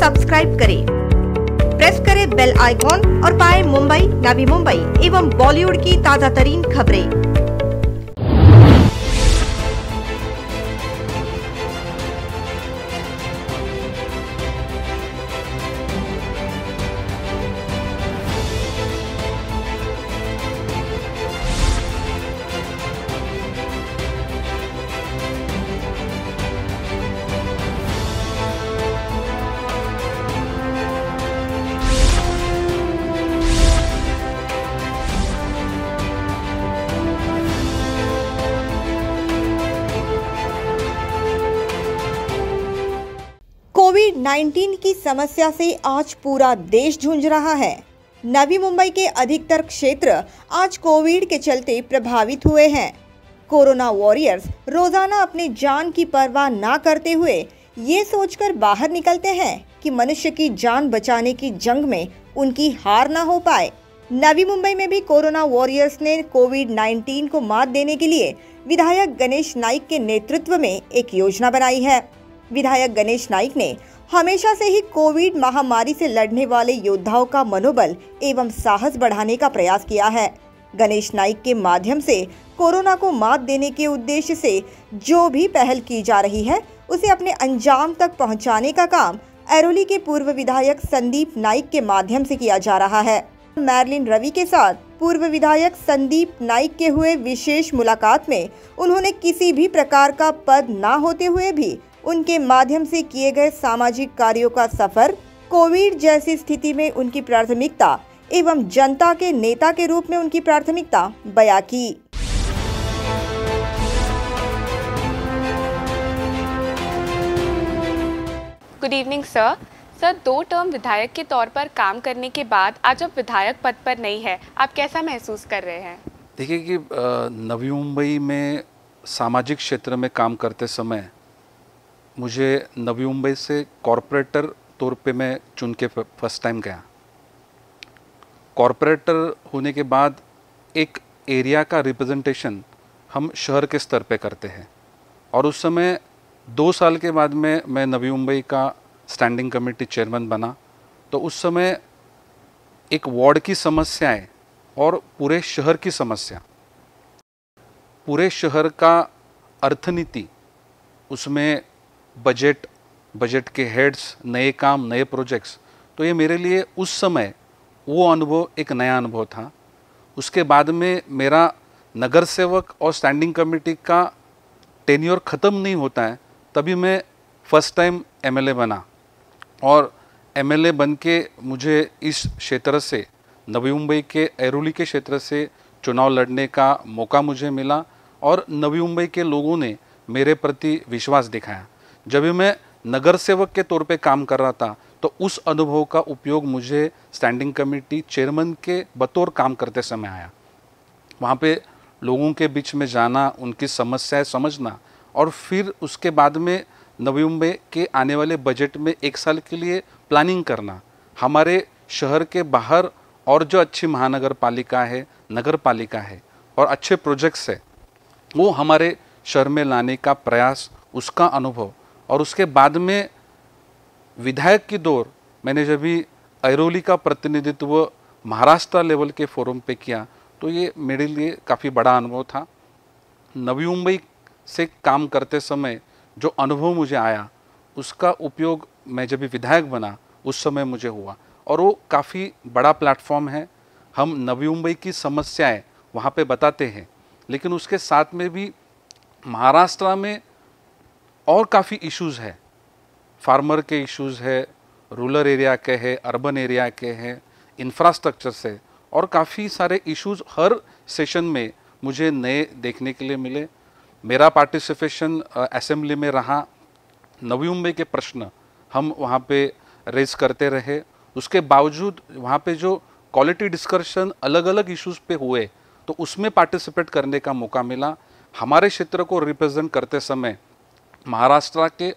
subscribe करें press करें bell icon और पाए मुंबई नवी मुंबई एवं बॉलीवुड की ताजा तरीन खबरें समस्या से आज पूरा देश झूंझ रहा है नवी मुंबई के अधिकतर क्षेत्र आज कोविड के चलते प्रभावित हुए हैं कोरोना वॉरियर्स रोजाना अपने जान की परवाह ना करते हुए ये सोचकर बाहर निकलते हैं कि मनुष्य की जान बचाने की जंग में उनकी हार ना हो पाए नवी मुंबई में भी कोरोना वॉरियर्स ने कोविड 19 को मात देने के लिए विधायक गणेश नाइक के नेतृत्व में एक योजना बनाई है विधायक गणेश नाइक ने हमेशा से ही कोविड महामारी से लड़ने वाले योद्धाओं का मनोबल एवं साहस बढ़ाने का प्रयास किया है गणेश नाइक के माध्यम से कोरोना को मात देने के उद्देश्य से जो भी पहल की जा रही है उसे अपने अंजाम तक पहुंचाने का काम एरोली के पूर्व विधायक संदीप नाइक के माध्यम से किया जा रहा है मैरलिन रवि के साथ पूर्व विधायक संदीप नाइक के हुए विशेष मुलाकात में उन्होंने किसी भी प्रकार का पद ना होते हुए भी उनके माध्यम से किए गए सामाजिक कार्यों का सफर कोविड जैसी स्थिति में उनकी प्राथमिकता एवं जनता के नेता के रूप में उनकी प्राथमिकता बया की गुड इवनिंग सर सर दो टर्म विधायक के तौर पर काम करने के बाद आज आप विधायक पद पर नहीं है आप कैसा महसूस कर रहे हैं देखिए कि नवी मुंबई में सामाजिक क्षेत्र में काम करते समय मुझे नवी मुंबई से कॉरपोरेटर तौर पे मैं चुन के फर्स्ट टाइम गया कॉरपोरेटर होने के बाद एक एरिया का रिप्रेजेंटेशन हम शहर के स्तर पे करते हैं और उस समय दो साल के बाद में मैं नवी मुंबई का स्टैंडिंग कमेटी चेयरमैन बना तो उस समय एक वार्ड की समस्याएं और पूरे शहर की समस्या पूरे शहर का अर्थनीति उसमें बजट बजट के हेड्स नए काम नए प्रोजेक्ट्स तो ये मेरे लिए उस समय वो अनुभव एक नया अनुभव था उसके बाद में मेरा नगर सेवक और स्टैंडिंग कमेटी का टेन्योर ख़त्म नहीं होता है तभी मैं फर्स्ट टाइम एमएलए बना और एमएलए बन के मुझे इस क्षेत्र से नवी मुंबई के एरोली के क्षेत्र से चुनाव लड़ने का मौका मुझे मिला और नवी मुंबई के लोगों ने मेरे प्रति विश्वास दिखाया जब भी मैं नगर सेवक के तौर पे काम कर रहा था तो उस अनुभव का उपयोग मुझे स्टैंडिंग कमेटी चेयरमैन के बतौर काम करते समय आया वहाँ पे लोगों के बीच में जाना उनकी समस्याएं समझना और फिर उसके बाद में नवम्बे के आने वाले बजट में एक साल के लिए प्लानिंग करना हमारे शहर के बाहर और जो अच्छी महानगर पालिका है नगर पालिका है और अच्छे प्रोजेक्ट्स है वो हमारे शहर में लाने का प्रयास उसका अनुभव और उसके बाद में विधायक की दौर मैंने जब भी ऐरोली का प्रतिनिधित्व महाराष्ट्र लेवल के फोरम पे किया तो ये मेरे लिए काफ़ी बड़ा अनुभव था नवी मुंबई से काम करते समय जो अनुभव मुझे आया उसका उपयोग मैं जब भी विधायक बना उस समय मुझे हुआ और वो काफ़ी बड़ा प्लेटफॉर्म है हम नवी मुंबई की समस्याएं वहाँ पे बताते हैं लेकिन उसके साथ में भी महाराष्ट्र में और काफ़ी इश्यूज है फार्मर के इश्यूज है रूरल एरिया के हैं अर्बन एरिया के हैं इंफ्रास्ट्रक्चर से और काफ़ी सारे इश्यूज हर सेशन में मुझे नए देखने के लिए मिले मेरा पार्टिसिपेशन असेंबली में रहा नवी मुंबई के प्रश्न हम वहाँ पे रेज करते रहे उसके बावजूद वहाँ पे जो क्वालिटी डिस्कशन अलग अलग इश्यूज पे हुए तो उसमें पार्टिसिपेट करने का मौका मिला हमारे क्षेत्र को रिप्रेजेंट करते समय महाराष्ट्र के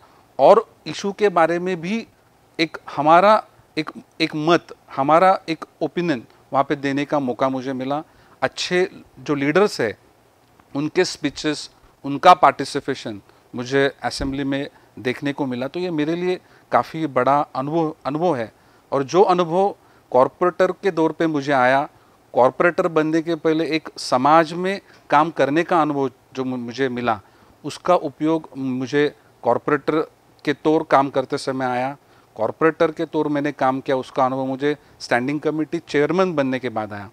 और इशू के बारे में भी एक हमारा एक एक मत हमारा एक ओपिनियन वहाँ पे देने का मौका मुझे मिला अच्छे जो लीडर्स है उनके स्पीचेस उनका पार्टिसिपेशन मुझे असेंबली में देखने को मिला तो ये मेरे लिए काफ़ी बड़ा अनुभव अनुभव है और जो अनुभव कॉरपोरेटर के दौर पे मुझे आया कॉरपोरेटर बनने के पहले एक समाज में काम करने का अनुभव जो मुझे मिला उसका उपयोग मुझे कॉरपोरेटर के तौर काम करते समय आया कॉरपोरेटर के तौर मैंने काम किया उसका अनुभव मुझे स्टैंडिंग कमेटी चेयरमैन बनने के बाद आया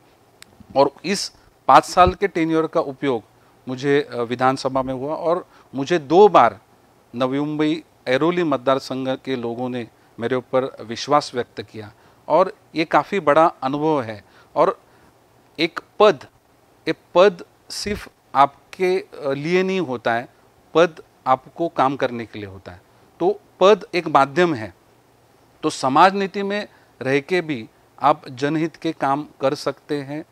और इस पाँच साल के टेन्योर का उपयोग मुझे विधानसभा में हुआ और मुझे दो बार नवी मुंबई एरोली मतदार संघ के लोगों ने मेरे ऊपर विश्वास व्यक्त किया और ये काफ़ी बड़ा अनुभव है और एक पद एक पद सिर्फ आपके लिए नहीं होता है पद आपको काम करने के लिए होता है तो पद एक माध्यम है तो समाज नीति में रह के भी आप जनहित के काम कर सकते हैं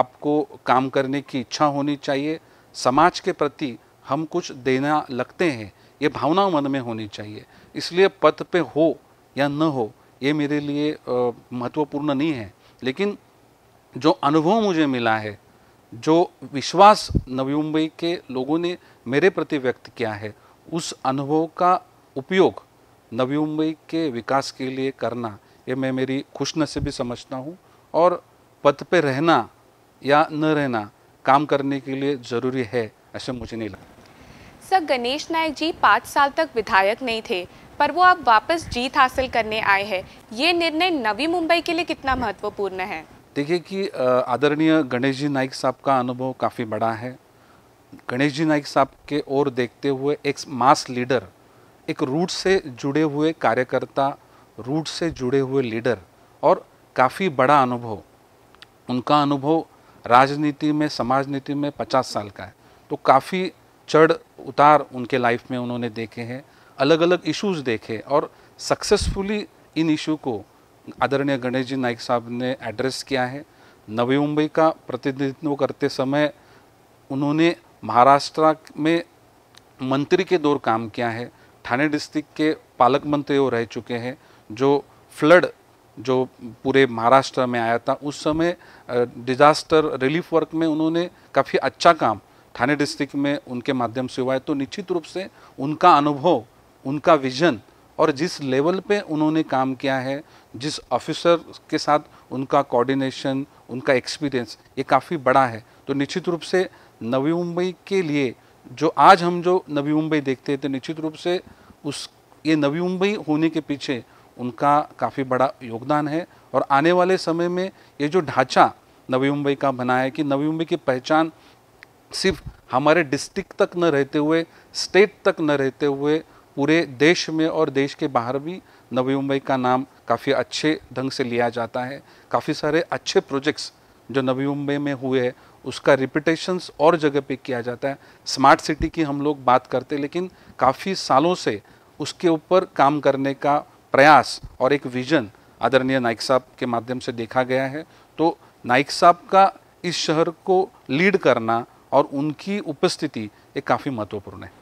आपको काम करने की इच्छा होनी चाहिए समाज के प्रति हम कुछ देना लगते हैं ये भावना मन में होनी चाहिए इसलिए पद पे हो या न हो ये मेरे लिए महत्वपूर्ण नहीं है लेकिन जो अनुभव मुझे मिला है जो विश्वास नवी मुंबई के लोगों ने मेरे प्रति व्यक्त किया है उस अनुभव का उपयोग नवी मुंबई के विकास के लिए करना ये मैं मेरी खुशनसीबी समझता हूँ और पद पे रहना या न रहना काम करने के लिए ज़रूरी है ऐसे मुझे नहीं लगता सर गणेश नायक जी पाँच साल तक विधायक नहीं थे पर वो अब वापस जीत हासिल करने आए हैं ये निर्णय नवी मुंबई के लिए कितना महत्वपूर्ण है देखिए कि आदरणीय गणेश जी नाइक साहब का अनुभव काफ़ी बड़ा है गणेश जी नाइक साहब के ओर देखते हुए एक मास लीडर एक रूट से जुड़े हुए कार्यकर्ता रूट से जुड़े हुए लीडर और काफ़ी बड़ा अनुभव उनका अनुभव राजनीति में समाज नीति में पचास साल का है तो काफ़ी चढ़ उतार उनके लाइफ में उन्होंने देखे हैं अलग अलग इश्यूज देखे और सक्सेसफुली इन इशू को आदरणीय गणेश जी नाइक साहब ने एड्रेस किया है नवी मुंबई का प्रतिनिधित्व करते समय उन्होंने महाराष्ट्र में मंत्री के दौर काम किया है थाने डिस्ट्रिक्ट के पालक मंत्री वो रह चुके हैं जो फ्लड जो पूरे महाराष्ट्र में आया था उस समय डिजास्टर रिलीफ वर्क में उन्होंने काफ़ी अच्छा काम थाने डिस्ट्रिक्ट में उनके माध्यम से हुआ है तो निश्चित रूप से उनका अनुभव उनका विजन और जिस लेवल पे उन्होंने काम किया है जिस ऑफिसर के साथ उनका कोऑर्डिनेशन उनका एक्सपीरियंस ये काफ़ी बड़ा है तो निश्चित रूप से नवी मुंबई के लिए जो आज हम जो नवी मुंबई देखते हैं तो निश्चित रूप से उस ये नवी मुंबई होने के पीछे उनका काफ़ी बड़ा योगदान है और आने वाले समय में ये जो ढांचा नवी मुंबई का बना है कि नवी मुंबई की पहचान सिर्फ हमारे डिस्ट्रिक्ट तक न रहते हुए स्टेट तक न रहते हुए पूरे देश में और देश के बाहर भी नवी मुंबई का नाम काफ़ी अच्छे ढंग से लिया जाता है काफ़ी सारे अच्छे प्रोजेक्ट्स जो नवी मुंबई में हुए हैं उसका रिपीटेशंस और जगह पे किया जाता है स्मार्ट सिटी की हम लोग बात करते लेकिन काफ़ी सालों से उसके ऊपर काम करने का प्रयास और एक विज़न आदरणीय नाइक साहब के माध्यम से देखा गया है तो नाइक साहब का इस शहर को लीड करना और उनकी उपस्थिति एक काफ़ी महत्वपूर्ण है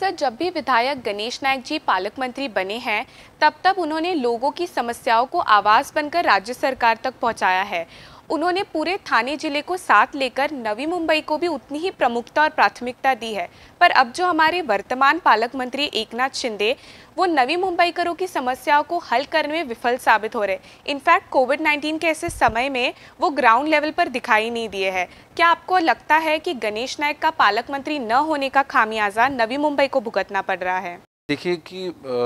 सर जब भी विधायक गणेश नायक जी पालक मंत्री बने हैं तब तब उन्होंने लोगों की समस्याओं को आवाज़ बनकर राज्य सरकार तक पहुंचाया है उन्होंने पूरे थाने जिले को साथ लेकर नवी मुंबई को भी उतनी ही प्रमुखता और प्राथमिकता दी है पर अब जो हमारे वर्तमान पालक मंत्री एकनाथ शिंदे वो नवी मुंबईकरों की समस्याओं को हल करने में विफल साबित हो रहे इनफैक्ट कोविड 19 के ऐसे समय में वो ग्राउंड लेवल पर दिखाई नहीं दिए हैं क्या आपको लगता है कि गणेश नायक का पालक मंत्री न होने का खामियाजा नवी मुंबई को भुगतना पड़ रहा है देखिए कि आ,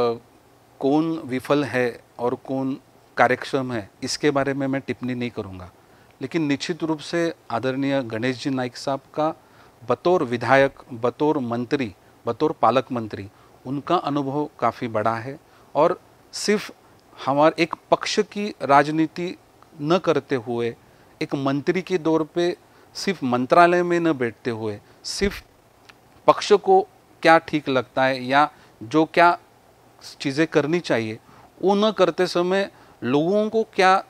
कौन विफल है और कौन कार्यक्षम है इसके बारे में मैं टिप्पणी नहीं करूँगा लेकिन निश्चित रूप से आदरणीय गणेश जी नाइक साहब का बतौर विधायक बतौर मंत्री बतौर पालक मंत्री उनका अनुभव काफ़ी बड़ा है और सिर्फ हमारे एक पक्ष की राजनीति न करते हुए एक मंत्री के दौर पे सिर्फ मंत्रालय में न बैठते हुए सिर्फ पक्ष को क्या ठीक लगता है या जो क्या चीज़ें करनी चाहिए वो न करते समय लोगों को क्या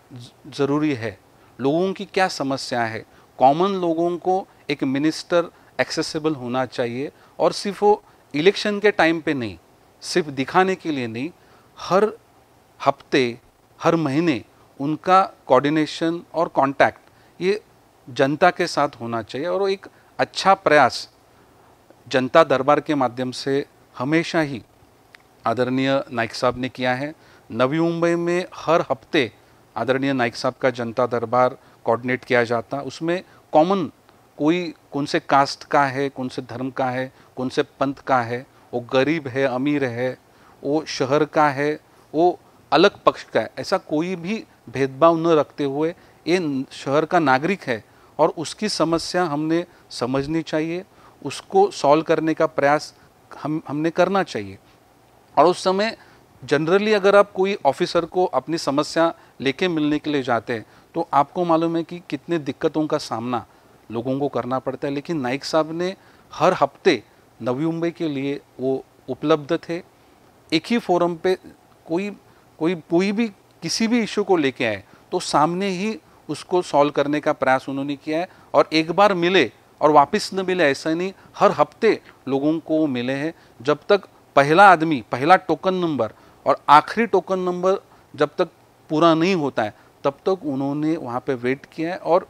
ज़रूरी है लोगों की क्या समस्या है कॉमन लोगों को एक मिनिस्टर एक्सेसिबल होना चाहिए और सिर्फ वो इलेक्शन के टाइम पे नहीं सिर्फ दिखाने के लिए नहीं हर हफ्ते हर महीने उनका कोऑर्डिनेशन और कांटेक्ट ये जनता के साथ होना चाहिए और एक अच्छा प्रयास जनता दरबार के माध्यम से हमेशा ही आदरणीय नाइक साहब ने किया है नवी मुंबई में हर हफ्ते आदरणीय नाइक साहब का जनता दरबार कोऑर्डिनेट किया जाता उसमें कॉमन कोई कौन से कास्ट का है कौन से धर्म का है कौन से पंथ का है वो गरीब है अमीर है वो शहर का है वो अलग पक्ष का है ऐसा कोई भी भेदभाव न रखते हुए ये शहर का नागरिक है और उसकी समस्या हमने समझनी चाहिए उसको सॉल्व करने का प्रयास हम हमने करना चाहिए और उस समय जनरली अगर आप कोई ऑफिसर को अपनी समस्या लेके मिलने के लिए जाते हैं तो आपको मालूम है कि कितने दिक्कतों का सामना लोगों को करना पड़ता है लेकिन नाइक साहब ने हर हफ्ते नवी मुंबई के लिए वो उपलब्ध थे एक ही फोरम पे कोई कोई कोई भी किसी भी इशू को लेके आए तो सामने ही उसको सॉल्व करने का प्रयास उन्होंने किया है और एक बार मिले और वापस न मिले ऐसा नहीं हर हफ्ते लोगों को मिले हैं जब तक पहला आदमी पहला टोकन नंबर और आखिरी टोकन नंबर जब तक पूरा नहीं होता है तब तक उन्होंने वहाँ पे वेट किया है और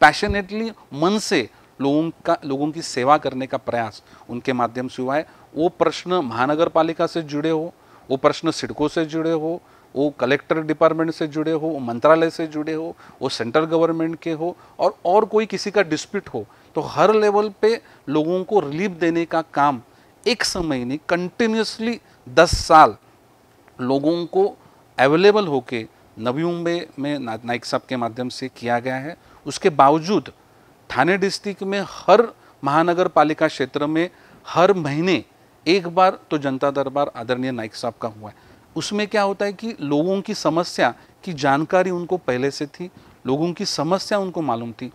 पैशनेटली मन से लोगों का लोगों की सेवा करने का प्रयास उनके माध्यम से हुआ है वो प्रश्न महानगर पालिका से जुड़े हो वो प्रश्न सिडको से जुड़े हो वो कलेक्टर डिपार्टमेंट से जुड़े हो वो मंत्रालय से जुड़े हो वो सेंट्रल गवर्नमेंट के हो और और कोई किसी का डिस्प्यूट हो तो हर लेवल पे लोगों को रिलीफ देने का काम एक समय नहीं कंटिन्यूसली दस साल लोगों को अवेलेबल होके नवी मुंबई में नाइक साहब के माध्यम से किया गया है उसके बावजूद थाने डिस्ट्रिक्ट में हर महानगर पालिका क्षेत्र में हर महीने एक बार तो जनता दरबार आदरणीय नाइक साहब का हुआ है उसमें क्या होता है कि लोगों की समस्या की जानकारी उनको पहले से थी लोगों की समस्या उनको मालूम थी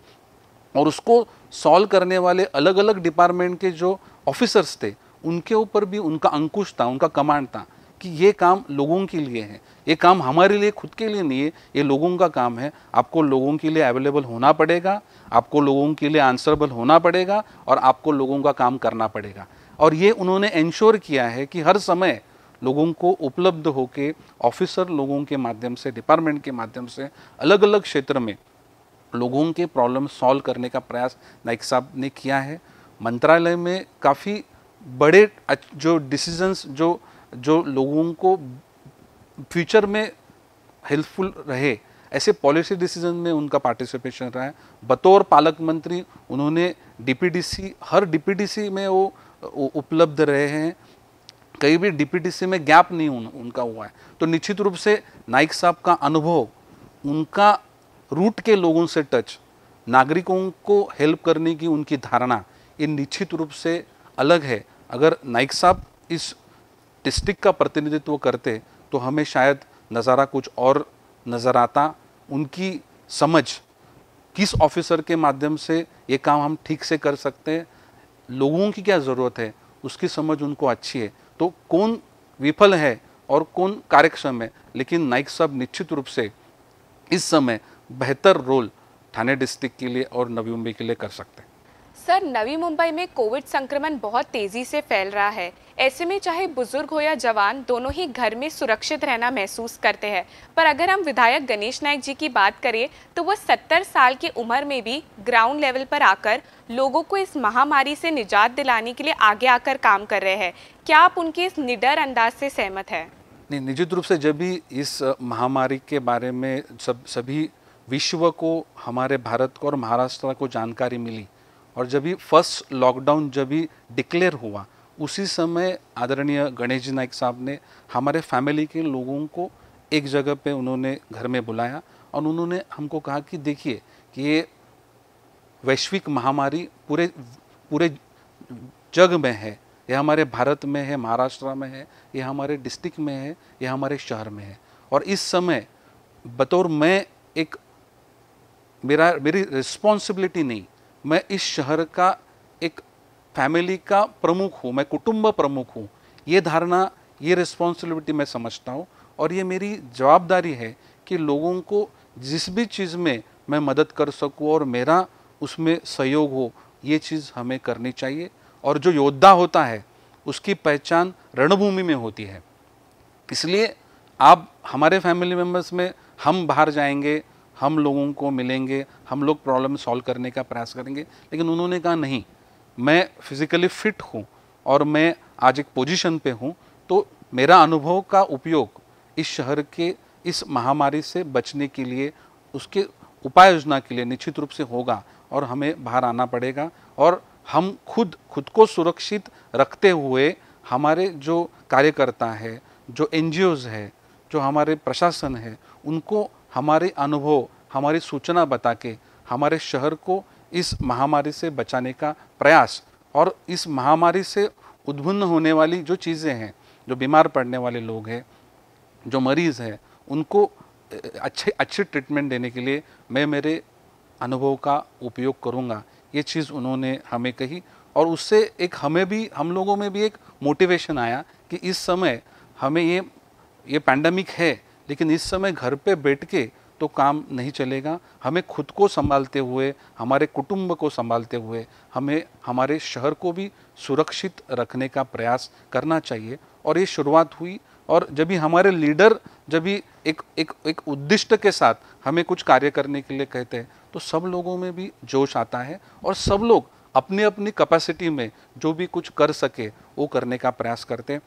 और उसको सॉल्व करने वाले अलग अलग डिपार्टमेंट के जो ऑफिसर्स थे उनके ऊपर भी उनका अंकुश था उनका कमांड था कि ये काम लोगों के लिए है ये काम हमारे लिए खुद के लिए नहीं है ये लोगों का काम है आपको लोगों के लिए अवेलेबल होना पड़ेगा आपको लोगों के लिए आंसरेबल होना पड़ेगा और आपको लोगों का काम करना पड़ेगा और ये उन्होंने इंश्योर किया है कि हर समय लोगों को उपलब्ध होके ऑफिसर लोगों के माध्यम से डिपार्टमेंट के माध्यम से अलग अलग क्षेत्र में लोगों के प्रॉब्लम सॉल्व करने का प्रयास नाइक साहब ने किया है मंत्रालय में काफ़ी बड़े जो डिसीजंस जो जो लोगों को फ्यूचर में हेल्पफुल रहे ऐसे पॉलिसी डिसीजन में उनका पार्टिसिपेशन रहा है बतौर पालक मंत्री उन्होंने डीपीडीसी हर डीपीडीसी में वो उपलब्ध रहे हैं कहीं भी डीपीडीसी में गैप नहीं उन, उनका हुआ है तो निश्चित रूप से नाइक साहब का अनुभव उनका रूट के लोगों से टच नागरिकों को हेल्प करने की उनकी धारणा ये निश्चित रूप से अलग है अगर नाइक साहब इस डिस्ट्रिक्ट का प्रतिनिधित्व करते तो हमें शायद नज़ारा कुछ और नज़र आता उनकी समझ किस ऑफिसर के माध्यम से ये काम हम ठीक से कर सकते हैं लोगों की क्या ज़रूरत है उसकी समझ उनको अच्छी है तो कौन विफल है और कौन कार्यक्षम है लेकिन नाइक साहब निश्चित रूप से इस समय बेहतर रोल थाने डिस्ट्रिक्ट के लिए और नवी मुंबई के लिए कर सकते हैं सर नवी मुंबई में कोविड संक्रमण बहुत तेज़ी से फैल रहा है ऐसे में चाहे बुजुर्ग हो या जवान दोनों ही घर में सुरक्षित रहना महसूस करते हैं पर अगर हम विधायक गणेश नायक जी की बात करें तो वह सत्तर साल की उम्र में भी ग्राउंड लेवल पर आकर लोगों को इस महामारी से निजात दिलाने के लिए आगे आकर काम कर रहे हैं क्या आप उनके इस निडर अंदाज से सहमत है नहीं निश्चित रूप से जब भी इस महामारी के बारे में सब सभी विश्व को हमारे भारत को और महाराष्ट्र को जानकारी मिली और जब भी फर्स्ट लॉकडाउन जब भी डिक्लेयर हुआ उसी समय आदरणीय गणेश जी नाइक साहब ने हमारे फैमिली के लोगों को एक जगह पे उन्होंने घर में बुलाया और उन्होंने हमको कहा कि देखिए कि ये वैश्विक महामारी पूरे पूरे जग में है यह हमारे भारत में है महाराष्ट्र में है यह हमारे डिस्ट्रिक्ट में है यह हमारे शहर में है और इस समय बतौर मैं एक मेरा मेरी रिस्पॉन्सिबिलिटी नहीं मैं इस शहर का एक फैमिली का प्रमुख हूँ मैं कुटुंब प्रमुख हूँ ये धारणा ये रिस्पॉन्सिबिलिटी मैं समझता हूँ और ये मेरी जवाबदारी है कि लोगों को जिस भी चीज़ में मैं मदद कर सकूँ और मेरा उसमें सहयोग हो ये चीज़ हमें करनी चाहिए और जो योद्धा होता है उसकी पहचान रणभूमि में होती है इसलिए आप हमारे फैमिली मेम्बर्स में हम बाहर जाएंगे हम लोगों को मिलेंगे हम लोग प्रॉब्लम सॉल्व करने का प्रयास करेंगे लेकिन उन्होंने कहा नहीं मैं फिज़िकली फ़िट हूँ और मैं आज एक पोजीशन पे हूँ तो मेरा अनुभव का उपयोग इस शहर के इस महामारी से बचने के लिए उसके उपाय योजना के लिए निश्चित रूप से होगा और हमें बाहर आना पड़ेगा और हम खुद खुद को सुरक्षित रखते हुए हमारे जो कार्यकर्ता है जो एन है जो हमारे प्रशासन है उनको हमारे अनुभव हमारी सूचना बता के हमारे शहर को इस महामारी से बचाने का प्रयास और इस महामारी से उद्भुन्न होने वाली जो चीज़ें हैं जो बीमार पड़ने वाले लोग हैं जो मरीज़ हैं उनको अच्छे अच्छे ट्रीटमेंट देने के लिए मैं मेरे अनुभव का उपयोग करूँगा ये चीज़ उन्होंने हमें कही और उससे एक हमें भी हम लोगों में भी एक मोटिवेशन आया कि इस समय हमें ये ये पैंडमिक है लेकिन इस समय घर पे बैठ के तो काम नहीं चलेगा हमें खुद को संभालते हुए हमारे कुटुंब को संभालते हुए हमें हमारे शहर को भी सुरक्षित रखने का प्रयास करना चाहिए और ये शुरुआत हुई और जब भी हमारे लीडर जब भी एक एक एक उद्दिष्ट के साथ हमें कुछ कार्य करने के लिए कहते हैं तो सब लोगों में भी जोश आता है और सब लोग अपने अपनी कैपेसिटी में जो भी कुछ कर सके वो करने का प्रयास करते हैं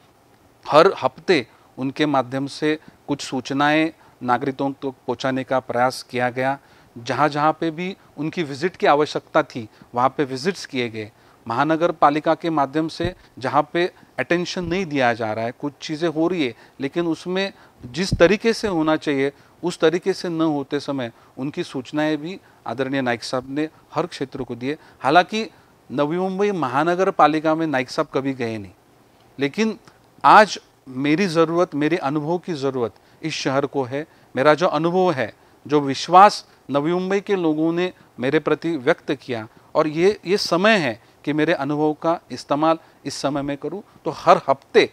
हर हफ्ते उनके माध्यम से कुछ सूचनाएं नागरिकों तक तो पहुँचाने का प्रयास किया गया जहाँ जहाँ पे भी उनकी विजिट की आवश्यकता थी वहाँ पे विजिट्स किए गए महानगर पालिका के माध्यम से जहाँ पे अटेंशन नहीं दिया जा रहा है कुछ चीज़ें हो रही है लेकिन उसमें जिस तरीके से होना चाहिए उस तरीके से न होते समय उनकी सूचनाएं भी आदरणीय नाइक साहब ने हर क्षेत्र को दिए हालांकि नवी मुंबई महानगर पालिका में नाइक साहब कभी गए नहीं लेकिन आज मेरी ज़रूरत मेरे अनुभव की ज़रूरत इस शहर को है मेरा जो अनुभव है जो विश्वास नवी मुंबई के लोगों ने मेरे प्रति व्यक्त किया और ये ये समय है कि मेरे अनुभव का इस्तेमाल इस समय में करूं तो हर हफ्ते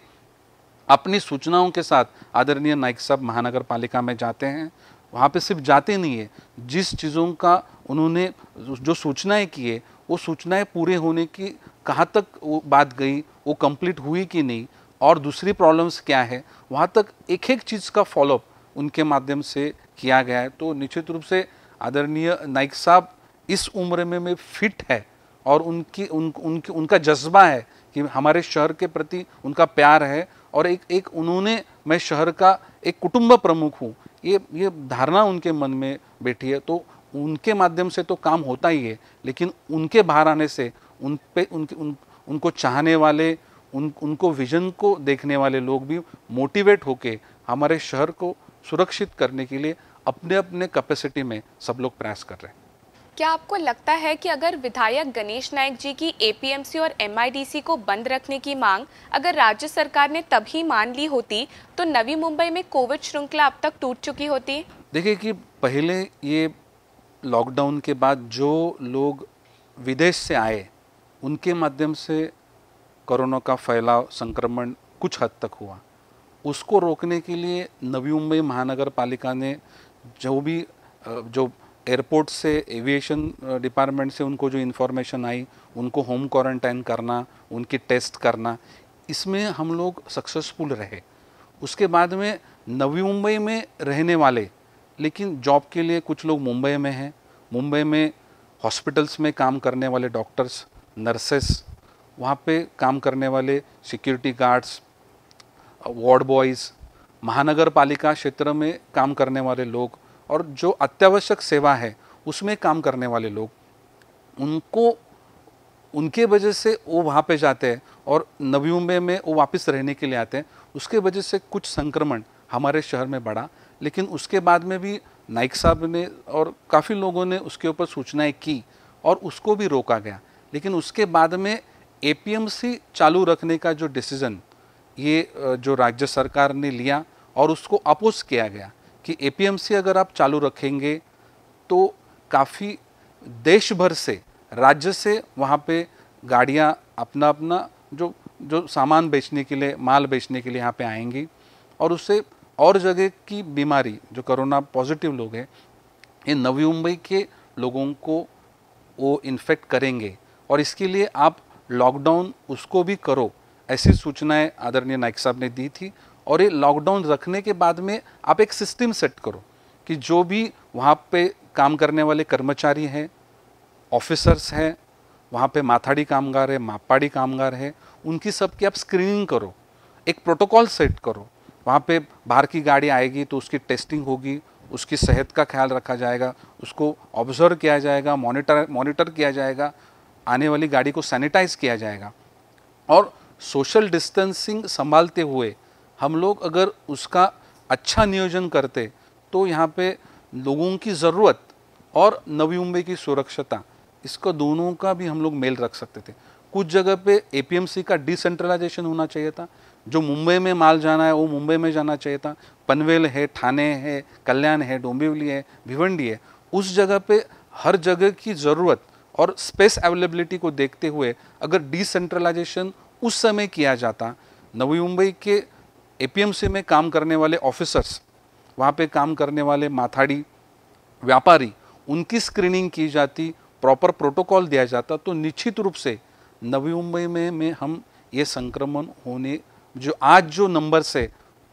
अपनी सूचनाओं के साथ आदरणीय नाइक साहब महानगर पालिका में जाते हैं वहाँ पे सिर्फ जाते नहीं है जिस चीज़ों का उन्होंने जो सूचनाएं किए वो सूचनाएं पूरे होने की कहाँ तक वो बात गई वो कंप्लीट हुई कि नहीं और दूसरी प्रॉब्लम्स क्या है वहाँ तक एक एक चीज़ का फॉलोअप उनके माध्यम से किया गया है तो निश्चित रूप से आदरणीय नाइक साहब इस उम्र में में फिट है और उनकी उन, उनकी उनका जज्बा है कि हमारे शहर के प्रति उनका प्यार है और एक एक उन्होंने मैं शहर का एक कुटुंब प्रमुख हूँ ये ये धारणा उनके मन में बैठी है तो उनके माध्यम से तो काम होता ही है लेकिन उनके बाहर आने से उन पे उनके उन, उनको चाहने वाले उन उनको विजन को देखने वाले लोग भी मोटिवेट होके हमारे शहर को सुरक्षित करने के लिए अपने अपने कैपेसिटी में सब लोग प्रयास कर रहे हैं क्या आपको लगता है कि अगर विधायक गणेश नायक जी की एपीएमसी और एमआईडीसी को बंद रखने की मांग अगर राज्य सरकार ने तभी मान ली होती तो नवी मुंबई में कोविड श्रृंखला अब तक टूट चुकी होती देखिए कि पहले ये लॉकडाउन के बाद जो लोग विदेश से आए उनके माध्यम से कोरोना का फैलाव संक्रमण कुछ हद तक हुआ उसको रोकने के लिए नवी मुंबई महानगर पालिका ने जो भी जो एयरपोर्ट से एविएशन डिपार्टमेंट से उनको जो इन्फॉर्मेशन आई उनको होम क्वारंटाइन करना उनकी टेस्ट करना इसमें हम लोग सक्सेसफुल रहे उसके बाद में नवी मुंबई में रहने वाले लेकिन जॉब के लिए कुछ लोग मुंबई में हैं मुंबई में हॉस्पिटल्स में काम करने वाले डॉक्टर्स नर्सेस वहाँ पे काम करने वाले सिक्योरिटी गार्ड्स वार्ड बॉयज़ महानगर पालिका क्षेत्र में काम करने वाले लोग और जो अत्यावश्यक सेवा है उसमें काम करने वाले लोग उनको उनके वजह से वो वहाँ पे जाते हैं और नवी मुंबई में वो वापस रहने के लिए आते हैं उसके वजह से कुछ संक्रमण हमारे शहर में बढ़ा लेकिन उसके बाद में भी नाइक साहब ने और काफ़ी लोगों ने उसके ऊपर सूचनाएँ की और उसको भी रोका गया लेकिन उसके बाद में एपीएमसी चालू रखने का जो डिसीज़न ये जो राज्य सरकार ने लिया और उसको अपोज किया गया कि एपीएमसी अगर आप चालू रखेंगे तो काफ़ी देश भर से राज्य से वहाँ पे गाड़ियाँ अपना अपना जो जो सामान बेचने के लिए माल बेचने के लिए यहाँ पे आएंगी और उससे और जगह की बीमारी जो कोरोना पॉजिटिव लोग हैं ये नवी मुंबई के लोगों को वो इन्फेक्ट करेंगे और इसके लिए आप लॉकडाउन उसको भी करो ऐसी सूचनाएं आदरणीय नाइक साहब ने दी थी और ये लॉकडाउन रखने के बाद में आप एक सिस्टम सेट करो कि जो भी वहाँ पे काम करने वाले कर्मचारी हैं ऑफिसर्स हैं वहाँ पे माथाड़ी कामगार है मापाड़ी कामगार है उनकी सबकी आप स्क्रीनिंग करो एक प्रोटोकॉल सेट करो वहाँ पे बाहर की गाड़ी आएगी तो उसकी टेस्टिंग होगी उसकी सेहत का ख्याल रखा जाएगा उसको ऑब्जर्व किया जाएगा मॉनिटर मॉनिटर किया जाएगा आने वाली गाड़ी को सैनिटाइज किया जाएगा और सोशल डिस्टेंसिंग संभालते हुए हम लोग अगर उसका अच्छा नियोजन करते तो यहाँ पे लोगों की ज़रूरत और नवी मुंबई की सुरक्षता इसका दोनों का भी हम लोग मेल रख सकते थे कुछ जगह पे एपीएमसी का डिसेंट्रलाइजेशन होना चाहिए था जो मुंबई में माल जाना है वो मुंबई में जाना चाहिए था पनवेल है ठाणे है कल्याण है डोंबिवली है भिवंडी है उस जगह पे हर जगह की ज़रूरत और स्पेस अवेलेबिलिटी को देखते हुए अगर डिसेंट्रलाइजेशन उस समय किया जाता नवी मुंबई के एपीएमसी में काम करने वाले ऑफिसर्स वहाँ पे काम करने वाले माथाड़ी व्यापारी उनकी स्क्रीनिंग की जाती प्रॉपर प्रोटोकॉल दिया जाता तो निश्चित रूप से नवी मुंबई में, में हम ये संक्रमण होने जो आज जो नंबर्स है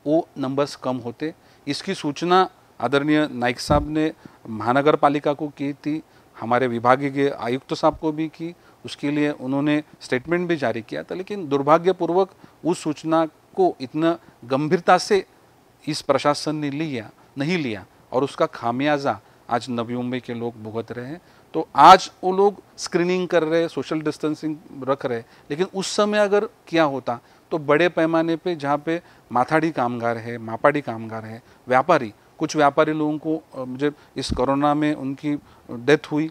वो नंबर्स कम होते इसकी सूचना आदरणीय नाइक साहब ने महानगर पालिका को की थी हमारे विभागीय के आयुक्त साहब को भी की उसके लिए उन्होंने स्टेटमेंट भी जारी किया था लेकिन दुर्भाग्यपूर्वक उस सूचना को इतना गंभीरता से इस प्रशासन ने लिया नहीं लिया और उसका खामियाजा आज नवी मुंबई के लोग भुगत रहे हैं तो आज वो लोग स्क्रीनिंग कर रहे हैं सोशल डिस्टेंसिंग रख रहे लेकिन उस समय अगर किया होता तो बड़े पैमाने पे जहाँ पे माथाड़ी कामगार है मापाड़ी कामगार है व्यापारी कुछ व्यापारी लोगों को मुझे इस कोरोना में उनकी डेथ हुई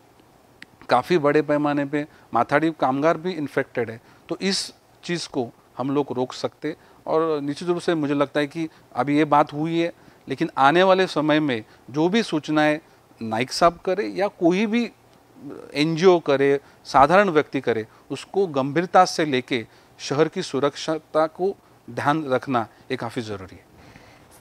काफ़ी बड़े पैमाने पे माथाड़ी कामगार भी इन्फेक्टेड है तो इस चीज़ को हम लोग रोक सकते और निश्चित रूप से मुझे लगता है कि अभी ये बात हुई है लेकिन आने वाले समय में जो भी सूचनाएं नाइक साहब करे या कोई भी एनजीओ करे साधारण व्यक्ति करे उसको गंभीरता से लेके शहर की सुरक्षता को ध्यान रखना ये काफ़ी ज़रूरी है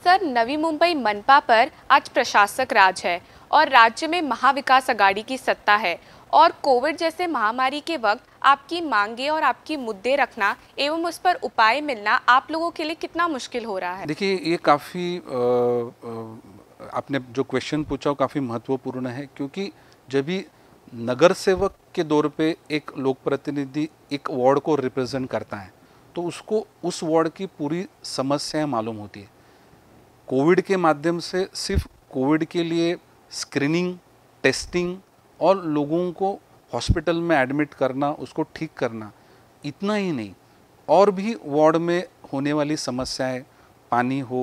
सर नवी मुंबई मनपा पर आज प्रशासक राज है और राज्य में महाविकास अगाड़ी की सत्ता है और कोविड जैसे महामारी के वक्त आपकी मांगे और आपकी मुद्दे रखना एवं उस पर उपाय मिलना आप लोगों के लिए कितना मुश्किल हो रहा है देखिए ये काफ़ी आपने जो क्वेश्चन पूछा वो काफ़ी महत्वपूर्ण है क्योंकि जब भी नगर सेवक के दौर पे एक लोक प्रतिनिधि एक वार्ड को रिप्रेजेंट करता है तो उसको उस वार्ड की पूरी समस्याएं मालूम होती है कोविड के माध्यम से सिर्फ कोविड के लिए स्क्रीनिंग टेस्टिंग और लोगों को हॉस्पिटल में एडमिट करना उसको ठीक करना इतना ही नहीं और भी वार्ड में होने वाली समस्याएं पानी हो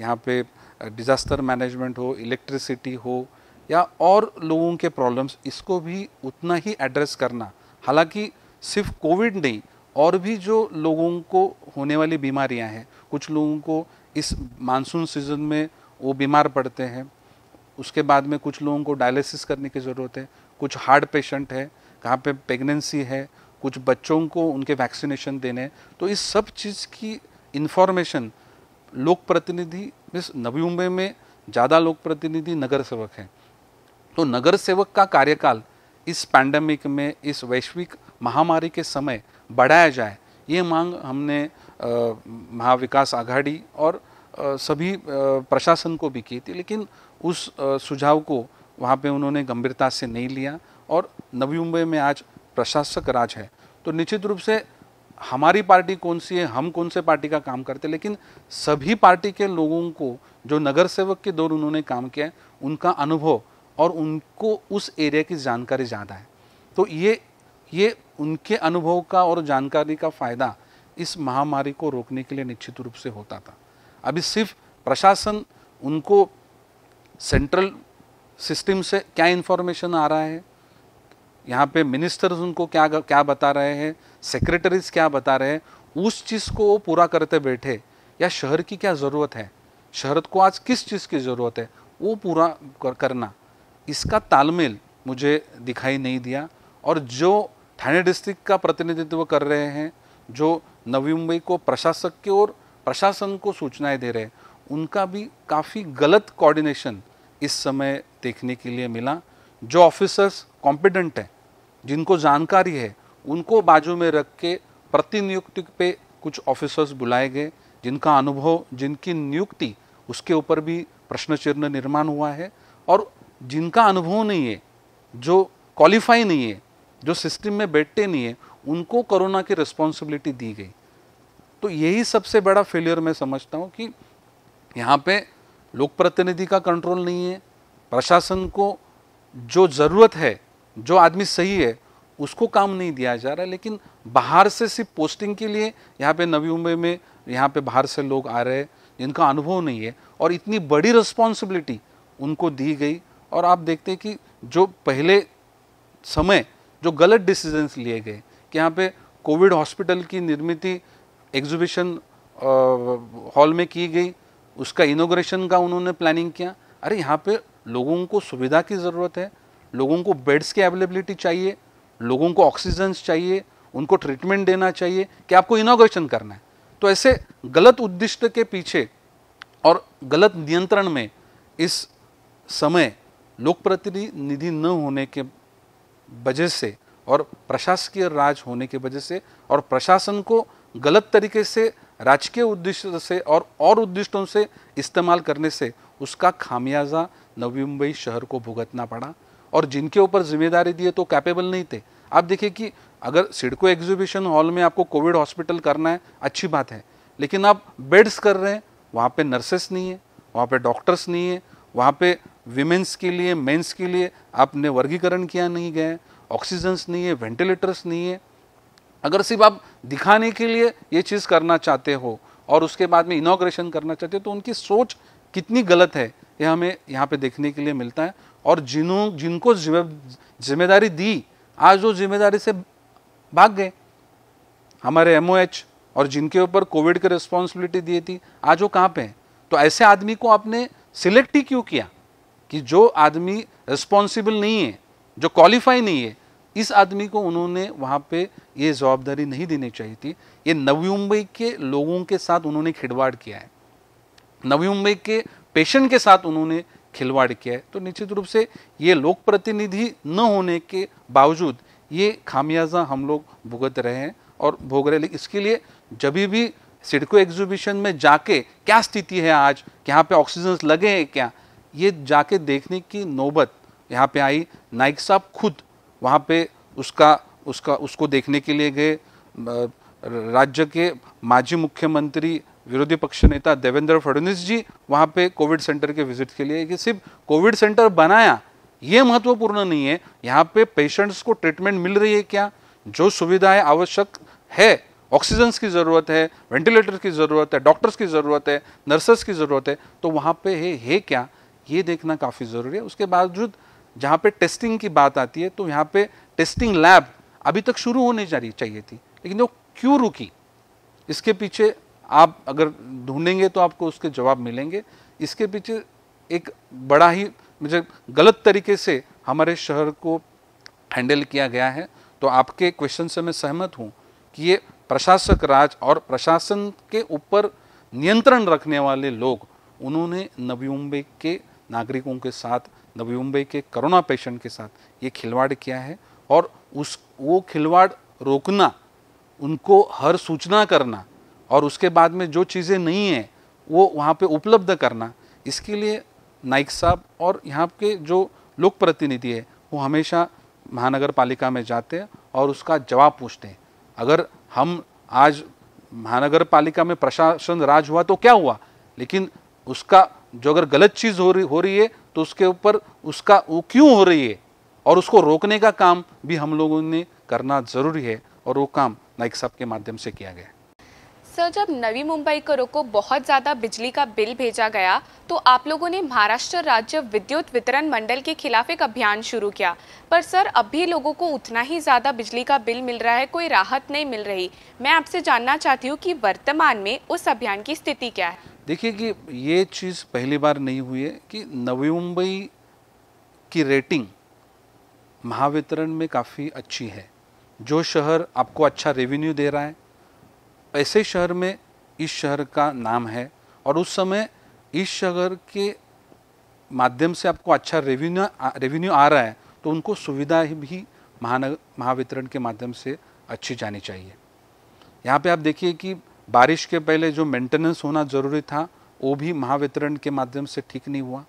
यहाँ पे डिज़ास्टर मैनेजमेंट हो इलेक्ट्रिसिटी हो या और लोगों के प्रॉब्लम्स इसको भी उतना ही एड्रेस करना हालांकि सिर्फ कोविड नहीं और भी जो लोगों को होने वाली बीमारियां हैं कुछ लोगों को इस मानसून सीज़न में वो बीमार पड़ते हैं उसके बाद में कुछ लोगों को डायलिसिस करने की ज़रूरत है कुछ हार्ट पेशेंट है कहाँ पे प्रेगनेंसी है कुछ बच्चों को उनके वैक्सीनेशन देने तो इस सब चीज़ की इन्फॉर्मेशन लोक प्रतिनिधि मीन्स नवी मुंबई में ज़्यादा लोक प्रतिनिधि नगर सेवक हैं तो नगर सेवक का कार्यकाल इस पैंडमिक में इस वैश्विक महामारी के समय बढ़ाया जाए ये मांग हमने महाविकास आघाड़ी और सभी प्रशासन को भी की थी लेकिन उस सुझाव को वहाँ पे उन्होंने गंभीरता से नहीं लिया और नवी मुंबई में आज प्रशासक राज है तो निश्चित रूप से हमारी पार्टी कौन सी है हम कौन से पार्टी का काम करते लेकिन सभी पार्टी के लोगों को जो नगर सेवक के दौर उन्होंने काम किया है उनका अनुभव और उनको उस एरिया की जानकारी ज़्यादा है तो ये ये उनके अनुभव का और जानकारी का फ़ायदा इस महामारी को रोकने के लिए निश्चित रूप से होता था अभी सिर्फ प्रशासन उनको सेंट्रल सिस्टम से क्या इन्फॉर्मेशन आ रहा है यहाँ पे मिनिस्टर्स उनको क्या क्या बता रहे हैं सेक्रेटरीज क्या बता रहे हैं उस चीज़ को वो पूरा करते बैठे या शहर की क्या ज़रूरत है शहर को आज किस चीज़ की ज़रूरत है वो पूरा कर, करना इसका तालमेल मुझे दिखाई नहीं दिया और जो थाने डिस्ट्रिक्ट का प्रतिनिधित्व कर रहे हैं जो नवी मुंबई को प्रशासक के और प्रशासन को सूचनाएं दे रहे हैं उनका भी काफ़ी गलत कोऑर्डिनेशन इस समय देखने के लिए मिला जो ऑफिसर्स कॉम्पिडेंट हैं जिनको जानकारी है उनको बाजू में रख के प्रतिनियुक्ति पे कुछ ऑफिसर्स बुलाए गए जिनका अनुभव जिनकी नियुक्ति उसके ऊपर भी प्रश्नचिन्ह निर्माण हुआ है और जिनका अनुभव नहीं है जो क्वालिफाई नहीं है जो सिस्टम में बैठते नहीं है उनको कोरोना की रिस्पॉन्सिबिलिटी दी गई तो यही सबसे बड़ा फेलियर मैं समझता हूँ कि यहाँ पे लोक प्रतिनिधि का कंट्रोल नहीं है प्रशासन को जो ज़रूरत है जो आदमी सही है उसको काम नहीं दिया जा रहा है लेकिन बाहर से सिर्फ पोस्टिंग के लिए यहाँ पे नवी मुंबई में यहाँ पे बाहर से लोग आ रहे हैं जिनका अनुभव नहीं है और इतनी बड़ी रिस्पॉन्सिबिलिटी उनको दी गई और आप देखते हैं कि जो पहले समय जो गलत डिसीजंस लिए गए कि यहाँ पे कोविड हॉस्पिटल की निर्मिति एग्जिबिशन हॉल में की गई उसका इनोग्रेशन का उन्होंने प्लानिंग किया अरे यहाँ पे लोगों को सुविधा की ज़रूरत है लोगों को बेड्स की अवेलेबिलिटी चाहिए लोगों को ऑक्सीजन चाहिए उनको ट्रीटमेंट देना चाहिए कि आपको इनोग्रेशन करना है तो ऐसे गलत उद्दिष्ट के पीछे और गलत नियंत्रण में इस समय लोक प्रतिनिधि न होने के वजह से और प्रशासकीय राज होने की वजह से और प्रशासन को गलत तरीके से राजकीय उद्देश्य से और और उद्दिष्टों से इस्तेमाल करने से उसका खामियाजा नवी मुंबई शहर को भुगतना पड़ा और जिनके ऊपर जिम्मेदारी दी है तो कैपेबल नहीं थे आप देखिए कि अगर सिडको एग्जीबिशन हॉल में आपको कोविड हॉस्पिटल करना है अच्छी बात है लेकिन आप बेड्स कर रहे हैं वहाँ पे नर्सेस नहीं है वहाँ पे डॉक्टर्स नहीं है वहाँ पे विमेंस के लिए मेंस के लिए आपने वर्गीकरण किया नहीं गया ऑक्सीजन्स नहीं है वेंटिलेटर्स नहीं है अगर सिर्फ आप दिखाने के लिए ये चीज़ करना चाहते हो और उसके बाद में इनाग्रेशन करना चाहते हो तो उनकी सोच कितनी गलत है ये यह हमें यहाँ पे देखने के लिए मिलता है और जिन्हों जिनको जिम्मेदारी दी आज वो जिम्मेदारी से भाग गए हमारे एम और जिनके ऊपर कोविड की रिस्पॉन्सिबिलिटी दी थी आज वो कहाँ पे हैं तो ऐसे आदमी को आपने सिलेक्ट ही क्यों किया कि जो आदमी रिस्पॉन्सिबल नहीं है जो क्वालिफाई नहीं है इस आदमी को उन्होंने वहाँ पे ये जवाबदारी नहीं देनी चाहिए थी ये नवी मुंबई के लोगों के साथ उन्होंने खिलवाड़ किया है नवी मुंबई के पेशेंट के साथ उन्होंने खिलवाड़ किया है तो निश्चित रूप से ये लोक प्रतिनिधि न होने के बावजूद ये खामियाजा हम लोग भुगत रहे हैं और भोग रहे लेकिन इसके लिए जब भी सिडको एग्जीबिशन में जाके क्या स्थिति है आज यहाँ पे ऑक्सीजन लगे हैं क्या ये जाके देखने की नौबत यहाँ पे आई नाइक साहब खुद वहाँ पे उसका उसका उसको देखने के लिए गए राज्य के माजी मुख्यमंत्री विरोधी पक्ष नेता देवेंद्र फडणवीस जी वहाँ पे कोविड सेंटर के विजिट के लिए कि सिर्फ कोविड सेंटर बनाया ये महत्वपूर्ण नहीं है यहाँ पे पेशेंट्स को ट्रीटमेंट मिल रही है क्या जो सुविधाएं आवश्यक है ऑक्सीजन की ज़रूरत है वेंटिलेटर की ज़रूरत है डॉक्टर्स की ज़रूरत है नर्सेस की ज़रूरत है तो वहाँ पे है, है क्या ये देखना काफ़ी ज़रूरी है उसके बावजूद जहाँ पे टेस्टिंग की बात आती है तो यहाँ पे टेस्टिंग लैब अभी तक शुरू होने जा रही चाहिए थी लेकिन वो क्यों रुकी इसके पीछे आप अगर ढूंढेंगे तो आपको उसके जवाब मिलेंगे इसके पीछे एक बड़ा ही मुझे गलत तरीके से हमारे शहर को हैंडल किया गया है तो आपके क्वेश्चन से मैं सहमत हूँ कि ये प्रशासक राज और प्रशासन के ऊपर नियंत्रण रखने वाले लोग उन्होंने नवी मुंबई के नागरिकों के साथ नवी मुंबई के कोरोना पेशेंट के साथ ये खिलवाड़ किया है और उस वो खिलवाड़ रोकना उनको हर सूचना करना और उसके बाद में जो चीज़ें नहीं हैं वो वहाँ पे उपलब्ध करना इसके लिए नाइक साहब और यहाँ के जो लोक प्रतिनिधि है वो हमेशा महानगर पालिका में जाते हैं और उसका जवाब पूछते हैं अगर हम आज महानगर पालिका में प्रशासन राज हुआ तो क्या हुआ लेकिन उसका जो अगर गलत चीज़ हो रही हो रही है तो उसके ऊपर उसका वो क्यों हो रही है और उसको रोकने का काम भी हम लोगों ने करना ज़रूरी है और वो काम नाइक साहब के माध्यम से किया गया सर जब नवी मुंबई करों को बहुत ज़्यादा बिजली का बिल भेजा गया तो आप लोगों ने महाराष्ट्र राज्य विद्युत वितरण मंडल के खिलाफ एक अभियान शुरू किया पर सर अभी लोगों को उतना ही ज़्यादा बिजली का बिल मिल रहा है कोई राहत नहीं मिल रही मैं आपसे जानना चाहती हूँ कि वर्तमान में उस अभियान की स्थिति क्या है देखिए कि ये चीज़ पहली बार नहीं हुई है कि नवी मुंबई की रेटिंग महावितरण में काफ़ी अच्छी है जो शहर आपको अच्छा रेवेन्यू दे रहा है ऐसे शहर में इस शहर का नाम है और उस समय इस शहर के माध्यम से आपको अच्छा रेवेन्यू रेवेन्यू आ रहा है तो उनको सुविधा भी महानगर महावितरण के माध्यम से अच्छी जानी चाहिए यहाँ पे आप देखिए कि बारिश के पहले जो मेंटेनेंस होना ज़रूरी था वो भी महावितरण के माध्यम से ठीक नहीं हुआ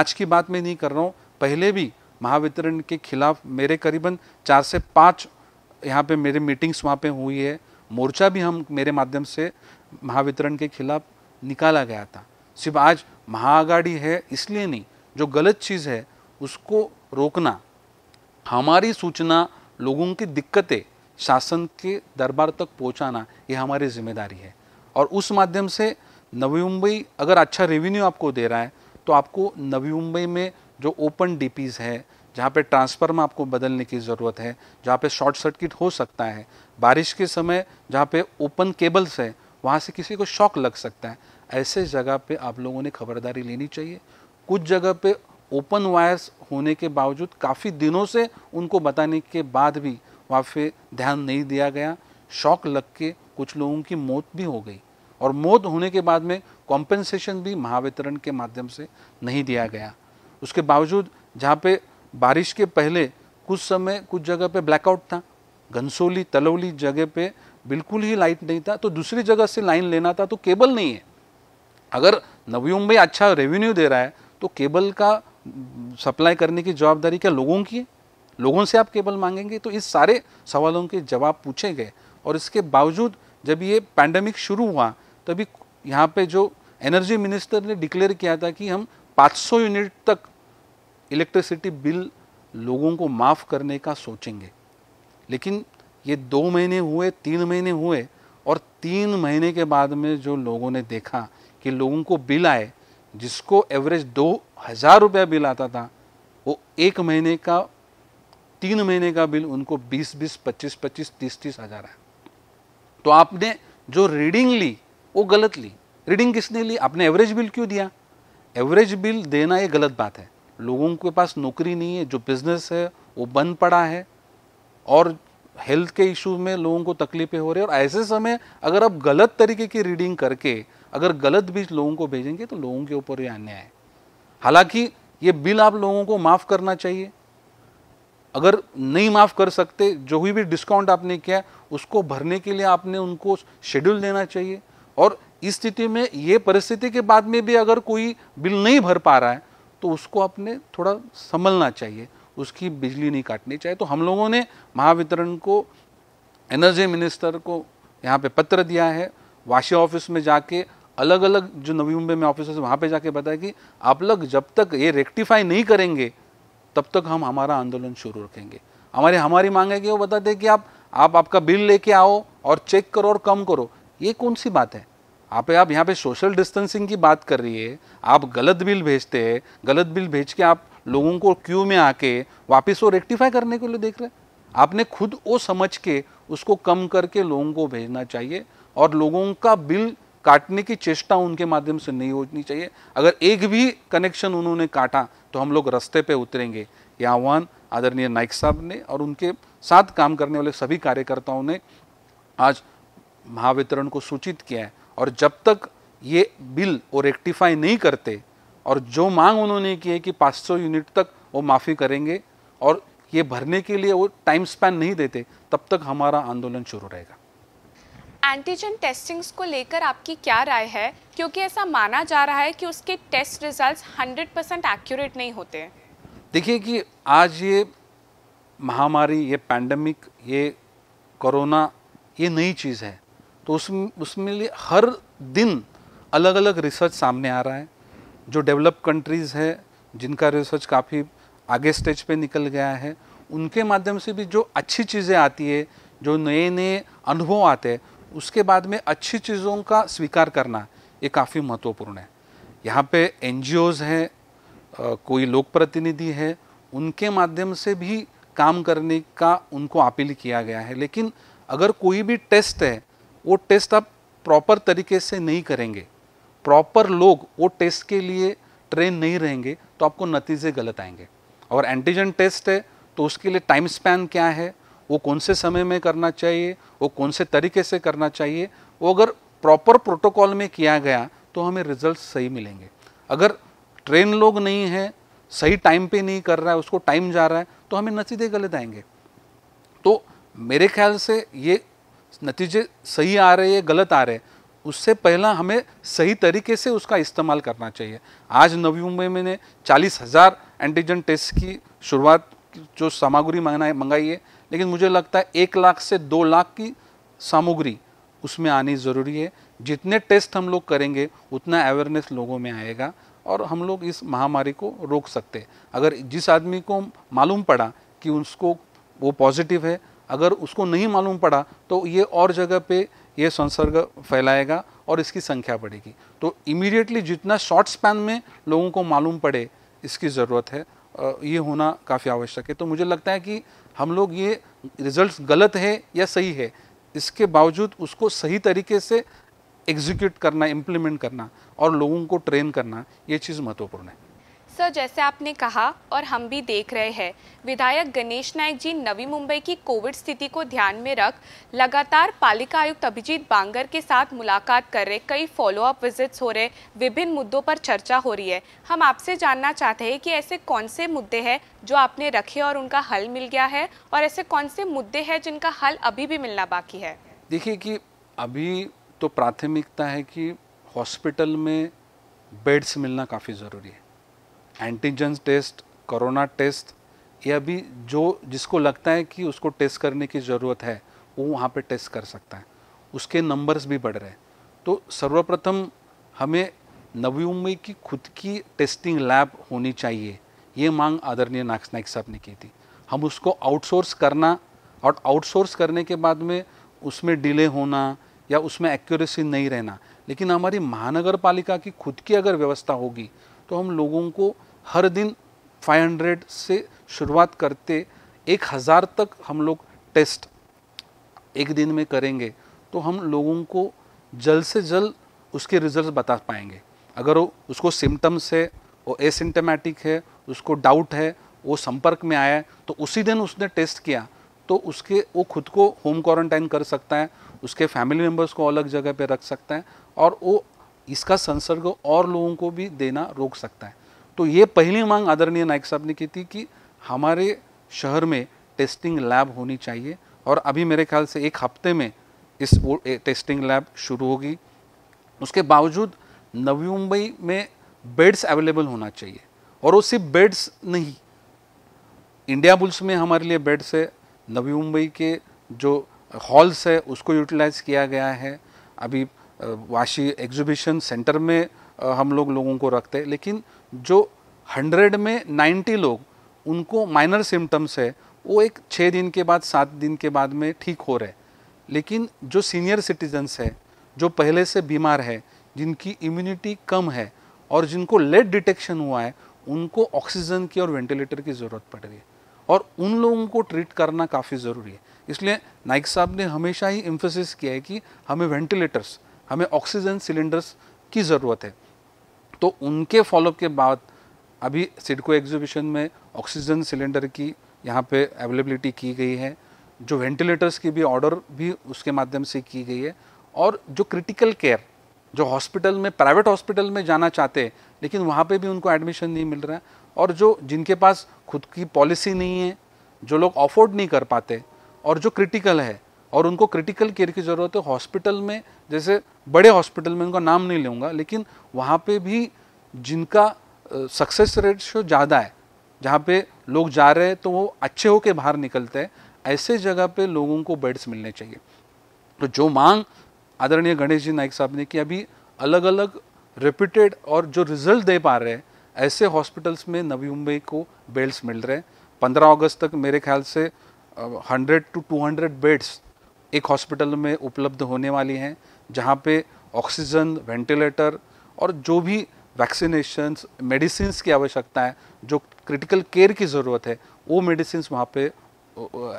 आज की बात मैं नहीं कर रहा हूँ पहले भी महावितरण के खिलाफ मेरे करीबन चार से पाँच यहाँ पे मेरे मीटिंग्स वहाँ पे हुई है मोर्चा भी हम मेरे माध्यम से महावितरण के खिलाफ निकाला गया था सिर्फ आज महाआघाड़ी है इसलिए नहीं जो गलत चीज़ है उसको रोकना हमारी सूचना लोगों की दिक्कतें शासन के दरबार तक पहुंचाना ये हमारी जिम्मेदारी है और उस माध्यम से नवी मुंबई अगर अच्छा रेवेन्यू आपको दे रहा है तो आपको नवी मुंबई में जो ओपन डीपीज़ है जहाँ पे ट्रांसफार्मर आपको बदलने की ज़रूरत है जहाँ पे शॉर्ट सर्किट हो सकता है बारिश के समय जहाँ पे ओपन केबल्स है वहाँ से किसी को शॉक लग सकता है ऐसे जगह पे आप लोगों ने खबरदारी लेनी चाहिए कुछ जगह पे ओपन वायर्स होने के बावजूद काफ़ी दिनों से उनको बताने के बाद भी वहाँ पे ध्यान नहीं दिया गया शॉक लग के कुछ लोगों की मौत भी हो गई और मौत होने के बाद में कॉम्पेंसेशन भी महावितरण के माध्यम से नहीं दिया गया उसके बावजूद जहाँ पे बारिश के पहले कुछ समय कुछ जगह पे ब्लैकआउट था घनसोली तलौली जगह पे बिल्कुल ही लाइट नहीं था तो दूसरी जगह से लाइन लेना था तो केबल नहीं है अगर नवी मुंबई अच्छा रेवेन्यू दे रहा है तो केबल का सप्लाई करने की जवाबदारी क्या लोगों की है लोगों से आप केबल मांगेंगे तो इस सारे सवालों के जवाब पूछे गए और इसके बावजूद जब ये पैंडमिक शुरू हुआ तभी यहाँ पे जो एनर्जी मिनिस्टर ने डिक्लेयर किया था कि हम 500 यूनिट तक इलेक्ट्रिसिटी बिल लोगों को माफ़ करने का सोचेंगे लेकिन ये दो महीने हुए तीन महीने हुए और तीन महीने के बाद में जो लोगों ने देखा कि लोगों को बिल आए जिसको एवरेज दो हज़ार रुपया बिल आता था वो एक महीने का तीन महीने का बिल उनको बीस बीस पच्चीस पच्चीस तीस तीस हज़ार है तो आपने जो रीडिंग ली वो गलत ली रीडिंग किसने ली आपने एवरेज बिल क्यों दिया एवरेज बिल देना ये गलत बात है लोगों के पास नौकरी नहीं है जो बिज़नेस है वो बंद पड़ा है और हेल्थ के इशू में लोगों को तकलीफें हो रही है और ऐसे समय अगर आप गलत तरीके की रीडिंग करके अगर गलत बीज लोगों को भेजेंगे तो लोगों के ऊपर ये अन्याय है हालांकि ये बिल आप लोगों को माफ़ करना चाहिए अगर नहीं माफ़ कर सकते जो भी भी डिस्काउंट आपने किया उसको भरने के लिए आपने उनको शेड्यूल देना चाहिए और इस स्थिति में ये परिस्थिति के बाद में भी अगर कोई बिल नहीं भर पा रहा है तो उसको अपने थोड़ा संभलना चाहिए उसकी बिजली नहीं काटनी चाहिए तो हम लोगों ने महावितरण को एनर्जी मिनिस्टर को यहाँ पे पत्र दिया है वाशी ऑफिस में जाके अलग अलग जो नवी मुंबई में ऑफिस वहाँ पे जाके बताया कि आप लोग जब तक ये रेक्टिफाई नहीं करेंगे तब तक हम हमारा आंदोलन शुरू रखेंगे हमारी हमारी मांग है कि वो बता दें कि आप आप आपका बिल लेके आओ और चेक करो और कम करो ये कौन सी बात है आप आप यहाँ पे सोशल डिस्टेंसिंग की बात कर रही है आप गलत बिल भेजते हैं गलत बिल भेज के आप लोगों को क्यू में आके वापस वो रेक्टिफाई करने के लिए देख रहे हैं आपने खुद वो समझ के उसको कम करके लोगों को भेजना चाहिए और लोगों का बिल काटने की चेष्टा उनके माध्यम से नहीं होनी चाहिए अगर एक भी कनेक्शन उन्होंने काटा तो हम लोग रास्ते पे उतरेंगे यह आह्वान आदरणीय नाइक साहब ने और उनके साथ काम करने वाले सभी कार्यकर्ताओं ने आज महावितरण को सूचित किया है और जब तक ये बिल वो रेक्टिफाई नहीं करते और जो मांग उन्होंने की है कि 500 यूनिट तक वो माफ़ी करेंगे और ये भरने के लिए वो टाइम स्पैन नहीं देते तब तक हमारा आंदोलन शुरू रहेगा एंटीजन टेस्टिंग्स को लेकर आपकी क्या राय है क्योंकि ऐसा माना जा रहा है कि उसके टेस्ट रिजल्ट्स 100 परसेंट एक्यूरेट नहीं होते देखिए कि आज ये महामारी ये पैंडमिक ये कोरोना ये नई चीज़ है तो उस उसमें लिए हर दिन अलग अलग रिसर्च सामने आ रहा है जो डेवलप कंट्रीज़ है जिनका रिसर्च काफ़ी आगे स्टेज पे निकल गया है उनके माध्यम से भी जो अच्छी चीज़ें आती है जो नए नए अनुभव आते हैं उसके बाद में अच्छी चीज़ों का स्वीकार करना ये काफ़ी महत्वपूर्ण है यहाँ पे एन हैं कोई लोक प्रतिनिधि है उनके माध्यम से भी काम करने का उनको अपील किया गया है लेकिन अगर कोई भी टेस्ट है वो टेस्ट आप प्रॉपर तरीके से नहीं करेंगे प्रॉपर लोग वो टेस्ट के लिए ट्रेन नहीं रहेंगे तो आपको नतीजे गलत आएंगे और एंटीजन टेस्ट है तो उसके लिए टाइम स्पैन क्या है वो कौन से समय में करना चाहिए वो कौन से तरीके से करना चाहिए वो अगर प्रॉपर प्रोटोकॉल में किया गया तो हमें रिजल्ट सही मिलेंगे अगर ट्रेन लोग नहीं हैं सही टाइम पे नहीं कर रहा है उसको टाइम जा रहा है तो हमें नतीजे गलत आएंगे तो मेरे ख्याल से ये नतीजे सही आ रहे हैं गलत आ रहे हैं उससे पहला हमें सही तरीके से उसका इस्तेमाल करना चाहिए आज नवी मुंबई में ने चालीस हज़ार एंटीजन टेस्ट की शुरुआत जो सामग्री मंगाई मंगाई है लेकिन मुझे लगता है एक लाख से दो लाख की सामग्री उसमें आनी ज़रूरी है जितने टेस्ट हम लोग करेंगे उतना अवेयरनेस लोगों में आएगा और हम लोग इस महामारी को रोक सकते हैं अगर जिस आदमी को मालूम पड़ा कि उसको वो पॉजिटिव है अगर उसको नहीं मालूम पड़ा तो ये और जगह पे ये संसर्ग फैलाएगा और इसकी संख्या बढ़ेगी तो इमीडिएटली जितना शॉर्ट स्पैन में लोगों को मालूम पड़े इसकी ज़रूरत है ये होना काफ़ी आवश्यक है तो मुझे लगता है कि हम लोग ये रिजल्ट्स गलत है या सही है इसके बावजूद उसको सही तरीके से एग्जीक्यूट करना इम्प्लीमेंट करना और लोगों को ट्रेन करना ये चीज़ महत्वपूर्ण है सर जैसे आपने कहा और हम भी देख रहे हैं विधायक गणेश नायक जी नवी मुंबई की कोविड स्थिति को ध्यान में रख लगातार पालिका आयुक्त अभिजीत बांगर के साथ मुलाकात कर रहे कई फॉलोअप विजिट्स हो रहे विभिन्न मुद्दों पर चर्चा हो रही है हम आपसे जानना चाहते हैं कि ऐसे कौन से मुद्दे हैं जो आपने रखे और उनका हल मिल गया है और ऐसे कौन से मुद्दे हैं जिनका हल अभी भी मिलना बाकी है देखिए कि अभी तो प्राथमिकता है कि हॉस्पिटल में बेड्स मिलना काफ़ी ज़रूरी है एंटीजन टेस्ट कोरोना टेस्ट या भी जो जिसको लगता है कि उसको टेस्ट करने की ज़रूरत है वो वहाँ पे टेस्ट कर सकता है उसके नंबर्स भी बढ़ रहे हैं तो सर्वप्रथम हमें नवी मुंबई की खुद की टेस्टिंग लैब होनी चाहिए ये मांग आदरणीय नायक साहब ने की थी हम उसको आउटसोर्स करना और आउटसोर्स करने के बाद में उसमें डिले होना या उसमें एक्यूरेसी नहीं रहना लेकिन हमारी महानगर पालिका की खुद की अगर व्यवस्था होगी तो हम लोगों को हर दिन 500 से शुरुआत करते एक हज़ार तक हम लोग टेस्ट एक दिन में करेंगे तो हम लोगों को जल्द से जल्द उसके रिजल्ट बता पाएंगे अगर वो उसको सिम्टम्स है वो एसिम्टमेटिक है उसको डाउट है वो संपर्क में आया है तो उसी दिन उसने टेस्ट किया तो उसके वो खुद को होम क्वारंटाइन कर सकता है उसके फैमिली मेम्बर्स को अलग जगह पे रख सकता है और वो इसका संसर्ग और लोगों को भी देना रोक सकता है तो ये पहली मांग आदरणीय नायक साहब ने की थी कि हमारे शहर में टेस्टिंग लैब होनी चाहिए और अभी मेरे ख्याल से एक हफ्ते में इस टेस्टिंग लैब शुरू होगी उसके बावजूद नवी मुंबई में बेड्स अवेलेबल होना चाहिए और वो सिर्फ बेड्स नहीं इंडिया बुल्स में हमारे लिए बेड्स है नवी मुंबई के जो हॉल्स है उसको यूटिलाइज़ किया गया है अभी वाशी एग्जीबिशन सेंटर में हम लोग लोगों को रखते हैं लेकिन जो हंड्रेड में नाइन्टी लोग उनको माइनर सिम्टम्स है वो एक छः दिन के बाद सात दिन के बाद में ठीक हो रहे लेकिन जो सीनियर सिटीजन्स है जो पहले से बीमार है जिनकी इम्यूनिटी कम है और जिनको लेट डिटेक्शन हुआ है उनको ऑक्सीजन की और वेंटिलेटर की ज़रूरत पड़ रही है और उन लोगों को ट्रीट करना काफ़ी ज़रूरी है इसलिए नाइक साहब ने हमेशा ही इम्फोसिस किया है कि हमें वेंटिलेटर्स हमें ऑक्सीजन सिलेंडर्स की ज़रूरत है तो उनके फॉलोअप के बाद अभी सिडको एग्जीबिशन में ऑक्सीजन सिलेंडर की यहाँ पे अवेलेबिलिटी की गई है जो वेंटिलेटर्स की भी ऑर्डर भी उसके माध्यम से की गई है और जो क्रिटिकल केयर जो हॉस्पिटल में प्राइवेट हॉस्पिटल में जाना चाहते हैं लेकिन वहाँ पे भी उनको एडमिशन नहीं मिल रहा है और जो जिनके पास खुद की पॉलिसी नहीं है जो लोग अफोर्ड नहीं कर पाते और जो क्रिटिकल है और उनको क्रिटिकल केयर की ज़रूरत है हॉस्पिटल में जैसे बड़े हॉस्पिटल में उनका नाम नहीं लूँगा लेकिन वहाँ पे भी जिनका सक्सेस रेट शो ज़्यादा है जहाँ पे लोग जा रहे हैं तो वो अच्छे होके बाहर निकलते हैं ऐसे जगह पे लोगों को बेड्स मिलने चाहिए तो जो मांग आदरणीय गणेश जी नाइक साहब ने कि अभी अलग अलग रिपीटेड और जो रिजल्ट दे पा रहे हैं ऐसे हॉस्पिटल्स में नवी मुंबई को बेड्स मिल रहे हैं पंद्रह अगस्त तक मेरे ख्याल से hundred two two hundred beds एक हॉस्पिटल में उपलब्ध होने वाली हैं जहाँ पे ऑक्सीजन वेंटिलेटर और जो भी वैक्सीनेशन मेडिसिन की आवश्यकता है जो क्रिटिकल केयर की ज़रूरत है वो मेडिसिन वहाँ पे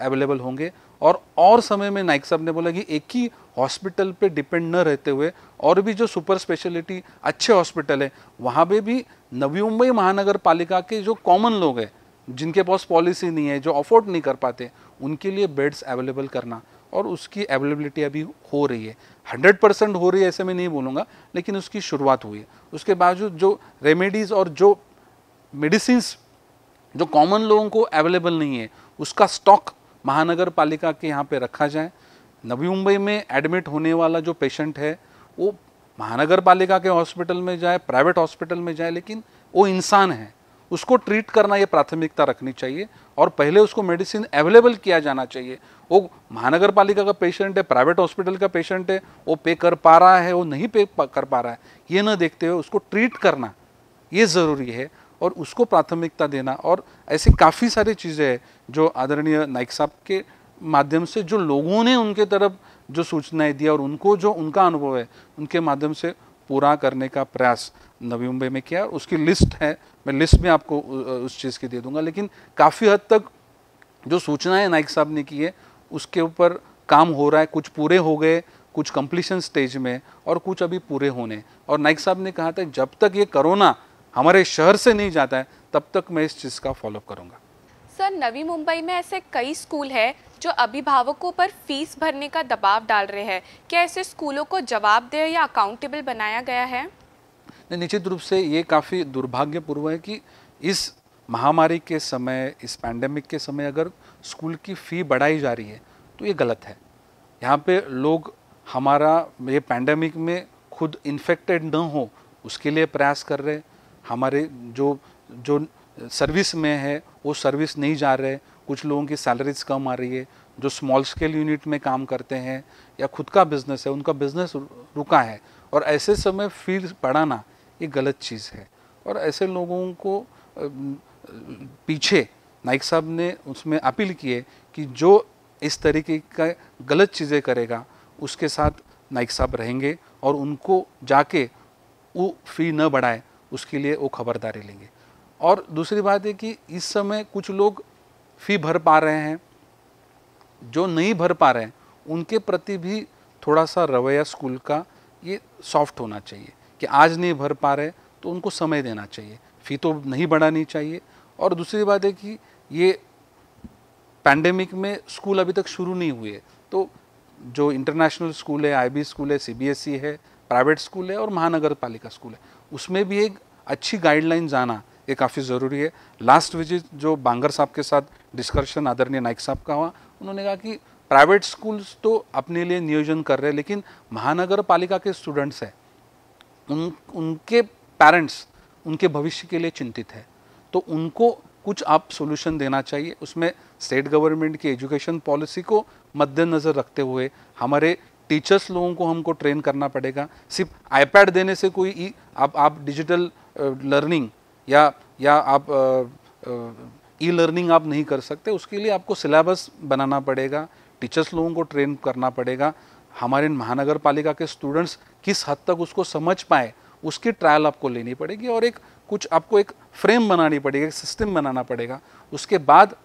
अवेलेबल होंगे और और समय में नाइक साहब ने बोला कि एक ही हॉस्पिटल पे डिपेंड न रहते हुए और भी जो सुपर स्पेशलिटी अच्छे हॉस्पिटल है वहाँ पे भी नवी मुंबई महानगर पालिका के जो कॉमन लोग हैं जिनके पास पॉलिसी नहीं है जो अफोर्ड नहीं कर पाते उनके लिए बेड्स अवेलेबल करना और उसकी अवेलेबिलिटी अभी हो रही है 100 परसेंट हो रही है ऐसे मैं नहीं बोलूँगा लेकिन उसकी शुरुआत हुई है उसके बावजूद जो रेमेडीज़ और जो मेडिसिन जो कॉमन लोगों को अवेलेबल नहीं है उसका स्टॉक महानगर पालिका के यहाँ पे रखा जाए नवी मुंबई में एडमिट होने वाला जो पेशेंट है वो महानगर पालिका के हॉस्पिटल में जाए प्राइवेट हॉस्पिटल में जाए लेकिन वो इंसान है उसको ट्रीट करना ये प्राथमिकता रखनी चाहिए और पहले उसको मेडिसिन अवेलेबल किया जाना चाहिए वो महानगर पालिका का पेशेंट है प्राइवेट हॉस्पिटल का पेशेंट है वो पे कर पा रहा है वो नहीं पे कर पा रहा है ये ना देखते हुए उसको ट्रीट करना ये ज़रूरी है और उसको प्राथमिकता देना और ऐसी काफ़ी सारी चीज़ें हैं जो आदरणीय नाइक साहब के माध्यम से जो लोगों ने उनके तरफ जो सूचनाएं दी और उनको जो उनका अनुभव है उनके माध्यम से पूरा करने का प्रयास नवी मुंबई में किया उसकी लिस्ट है मैं लिस्ट में आपको उस चीज़ की दे दूंगा लेकिन काफ़ी हद तक जो सूचनाएं नाइक साहब ने की है उसके ऊपर काम हो रहा है कुछ पूरे हो गए कुछ कंप्लीशन स्टेज में और कुछ अभी पूरे होने और नाइक साहब ने कहा था जब तक ये कोरोना हमारे शहर से नहीं जाता है तब तक मैं इस चीज़ का फॉलोअप करूँगा सर नवी मुंबई में ऐसे कई स्कूल हैं जो अभिभावकों पर फीस भरने का दबाव डाल रहे हैं क्या ऐसे स्कूलों को जवाब दे या अकाउंटेबल बनाया गया है निश्चित रूप से ये काफ़ी दुर्भाग्यपूर्व है कि इस महामारी के समय इस पैंडमिक के समय अगर स्कूल की फ़ी बढ़ाई जा रही है तो ये गलत है यहाँ पे लोग हमारा ये पैंडमिक में खुद इन्फेक्टेड न हो उसके लिए प्रयास कर रहे हमारे जो जो सर्विस में है वो सर्विस नहीं जा रहे कुछ लोगों की सैलरीज कम आ रही है जो स्मॉल स्केल यूनिट में काम करते हैं या खुद का बिजनेस है उनका बिजनेस रुका है और ऐसे समय फीस पढ़ाना ये गलत चीज़ है और ऐसे लोगों को पीछे नाइक साहब ने उसमें अपील किए कि जो इस तरीके का गलत चीज़ें करेगा उसके साथ नाइक साहब रहेंगे और उनको जाके वो फी न बढ़ाए उसके लिए वो खबरदारी लेंगे और दूसरी बात है कि इस समय कुछ लोग फी भर पा रहे हैं जो नहीं भर पा रहे हैं उनके प्रति भी थोड़ा सा रवैया स्कूल का ये सॉफ्ट होना चाहिए कि आज नहीं भर पा रहे तो उनको समय देना चाहिए फ़ी तो नहीं बढ़ानी चाहिए और दूसरी बात है कि ये पैंडेमिक में स्कूल अभी तक शुरू नहीं हुए तो जो इंटरनेशनल स्कूल है आईबी स्कूल है सीबीएसई e है प्राइवेट स्कूल है और महानगर पालिका स्कूल है उसमें भी एक अच्छी गाइडलाइन जाना ये काफ़ी ज़रूरी है लास्ट विजिट जो बांगर साहब के साथ डिस्कशन आदरणीय नाइक साहब का हुआ उन्होंने कहा कि प्राइवेट स्कूल्स तो अपने लिए नियोजन कर रहे हैं लेकिन महानगर पालिका के स्टूडेंट्स हैं उन उनके पेरेंट्स उनके भविष्य के लिए चिंतित है तो उनको कुछ आप सोल्यूशन देना चाहिए उसमें स्टेट गवर्नमेंट की एजुकेशन पॉलिसी को मद्देनज़र रखते हुए हमारे टीचर्स लोगों को हमको ट्रेन करना पड़ेगा सिर्फ आईपैड देने से कोई ई आप आप डिजिटल लर्निंग या या आप ई लर्निंग आप नहीं कर सकते उसके लिए आपको सिलेबस बनाना पड़ेगा टीचर्स लोगों को ट्रेन करना पड़ेगा हमारे महानगर पालिका के स्टूडेंट्स किस हद तक उसको समझ पाए उसकी ट्रायल आपको लेनी पड़ेगी और एक कुछ आपको एक फ्रेम बनानी पड़ेगी एक सिस्टम बनाना पड़ेगा उसके बाद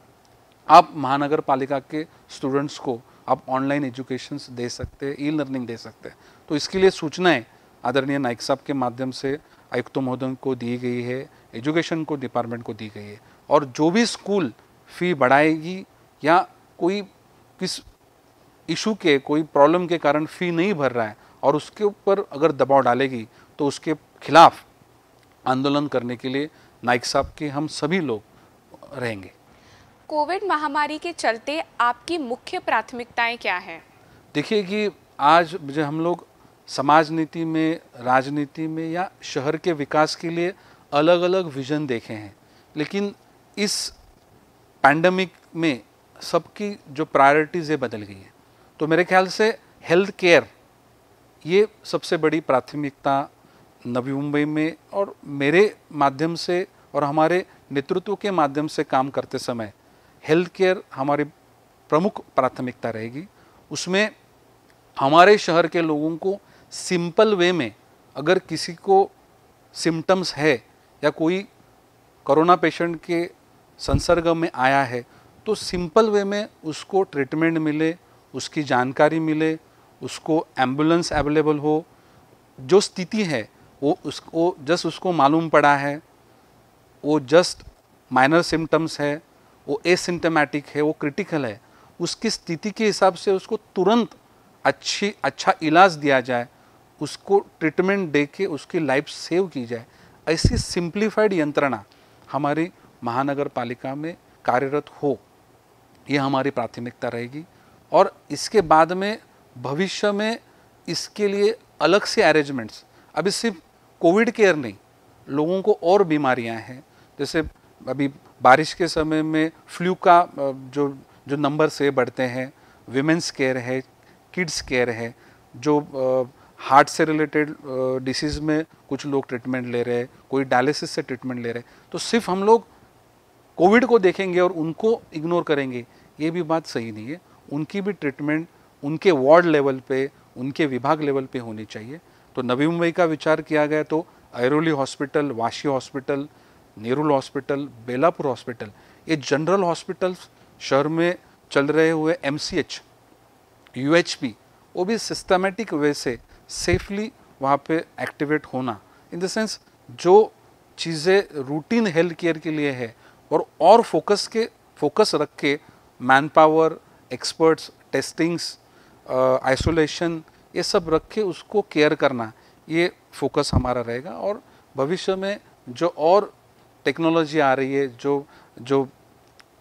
आप महानगर पालिका के स्टूडेंट्स को आप ऑनलाइन एजुकेशन दे सकते हैं ई लर्निंग दे सकते हैं तो इसके लिए सूचनाएं आदरणीय नाइक साहब के माध्यम से आयुक्त महोदय को दी गई है एजुकेशन को डिपार्टमेंट को दी गई है और जो भी स्कूल फी बढ़ाएगी या कोई किस इशू के कोई प्रॉब्लम के कारण फ़ी नहीं भर रहा है और उसके ऊपर अगर दबाव डालेगी तो उसके खिलाफ आंदोलन करने के लिए नाइक साहब के हम सभी लोग रहेंगे कोविड महामारी के चलते आपकी मुख्य प्राथमिकताएं क्या हैं देखिए कि आज जो हम लोग समाज नीति में राजनीति में या शहर के विकास के लिए अलग अलग विजन देखे हैं लेकिन इस पैंडमिक में सबकी जो प्रायोरिटीज़ है बदल गई है तो मेरे ख्याल से हेल्थ केयर ये सबसे बड़ी प्राथमिकता नवी मुंबई में और मेरे माध्यम से और हमारे नेतृत्व के माध्यम से काम करते समय हेल्थ केयर हमारी प्रमुख प्राथमिकता रहेगी उसमें हमारे शहर के लोगों को सिंपल वे में अगर किसी को सिम्टम्स है या कोई कोरोना पेशेंट के संसर्ग में आया है तो सिंपल वे में उसको ट्रीटमेंट मिले उसकी जानकारी मिले उसको एम्बुलेंस अवेलेबल हो जो स्थिति है वो उसको जस्ट उसको मालूम पड़ा है वो जस्ट माइनर सिम्टम्स है वो एसिम्टमेटिक है वो क्रिटिकल है उसकी स्थिति के हिसाब से उसको तुरंत अच्छी अच्छा इलाज दिया जाए उसको ट्रीटमेंट दे के उसकी लाइफ सेव की जाए ऐसी सिंप्लीफाइड यंत्रणा हमारी महानगर पालिका में कार्यरत हो ये हमारी प्राथमिकता रहेगी और इसके बाद में भविष्य में इसके लिए अलग से अरेंजमेंट्स अभी सिर्फ कोविड केयर नहीं लोगों को और बीमारियां हैं जैसे अभी बारिश के समय में फ्लू का जो जो नंबर से बढ़ते हैं विमेंस केयर है किड्स केयर है जो हार्ट से रिलेटेड डिसीज़ में कुछ लोग ट्रीटमेंट ले रहे हैं कोई डायलिसिस से ट्रीटमेंट ले रहे हैं तो सिर्फ हम लोग कोविड को देखेंगे और उनको इग्नोर करेंगे ये भी बात सही नहीं है उनकी भी ट्रीटमेंट उनके वार्ड लेवल पे उनके विभाग लेवल पे होनी चाहिए तो नवी मुंबई का विचार किया गया तो Airoli hospital Vashi hospital Nerul hospital Belapur hospital ये जनरल हॉस्पिटल्स शहर में चल रहे हुए M C H U H P वो भी सिस्टमेटिक वे से सेफली वहाँ पे एक्टिवेट होना इन द सेंस जो चीज़ें रूटीन हेल्थ केयर के लिए है और और फोकस के फोकस रख के manpower experts testings isolation ये सब रख के उसको केयर करना ये फोकस हमारा रहेगा और भविष्य में जो और टेक्नोलॉजी आ रही है जो जो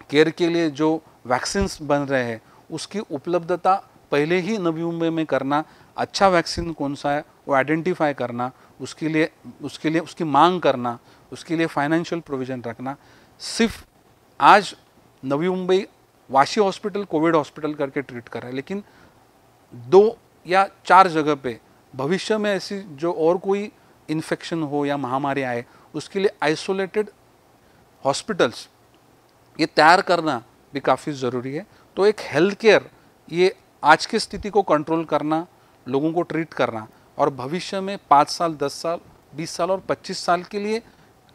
केयर के लिए जो वैक्सीन्स बन रहे हैं उसकी उपलब्धता पहले ही नवी मुंबई में करना अच्छा वैक्सीन कौन सा है वो आइडेंटिफाई करना उसके लिए उसके लिए उसकी मांग करना उसके लिए फाइनेंशियल प्रोविज़न रखना सिर्फ आज Navi Mumbai Vashi hospital covid hospital करके ट्रीट कर रहा है लेकिन दो या चार जगह पे भविष्य में ऐसी जो और कोई इन्फेक्शन हो या महामारी आए उसके लिए आइसोलेटेड हॉस्पिटल्स ये तैयार करना भी काफ़ी ज़रूरी है तो एक हेल्थ केयर ये आज की स्थिति को कंट्रोल करना लोगों को ट्रीट करना और भविष्य में पाँच साल दस साल बीस साल और पच्चीस साल के लिए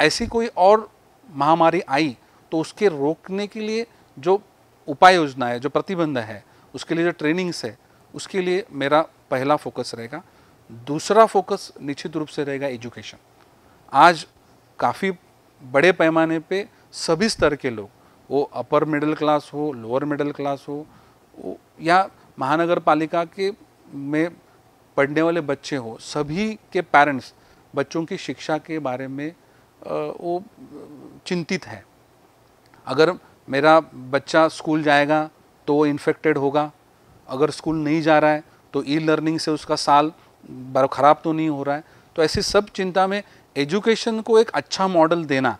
ऐसी कोई और महामारी आई तो उसके रोकने के लिए जो उपाय योजना है जो प्रतिबंध है उसके लिए जो ट्रेनिंग्स है उसके लिए मेरा पहला फोकस रहेगा दूसरा फोकस निश्चित रूप से रहेगा एजुकेशन आज काफ़ी बड़े पैमाने पे सभी स्तर के लोग वो अपर मिडिल क्लास हो लोअर मिडिल क्लास हो या महानगर पालिका के में पढ़ने वाले बच्चे हो सभी के पेरेंट्स बच्चों की शिक्षा के बारे में वो चिंतित है अगर मेरा बच्चा स्कूल जाएगा तो वो इन्फेक्टेड होगा अगर स्कूल नहीं जा रहा है तो ई लर्निंग से उसका साल ख़राब तो नहीं हो रहा है तो ऐसी सब चिंता में एजुकेशन को एक अच्छा मॉडल देना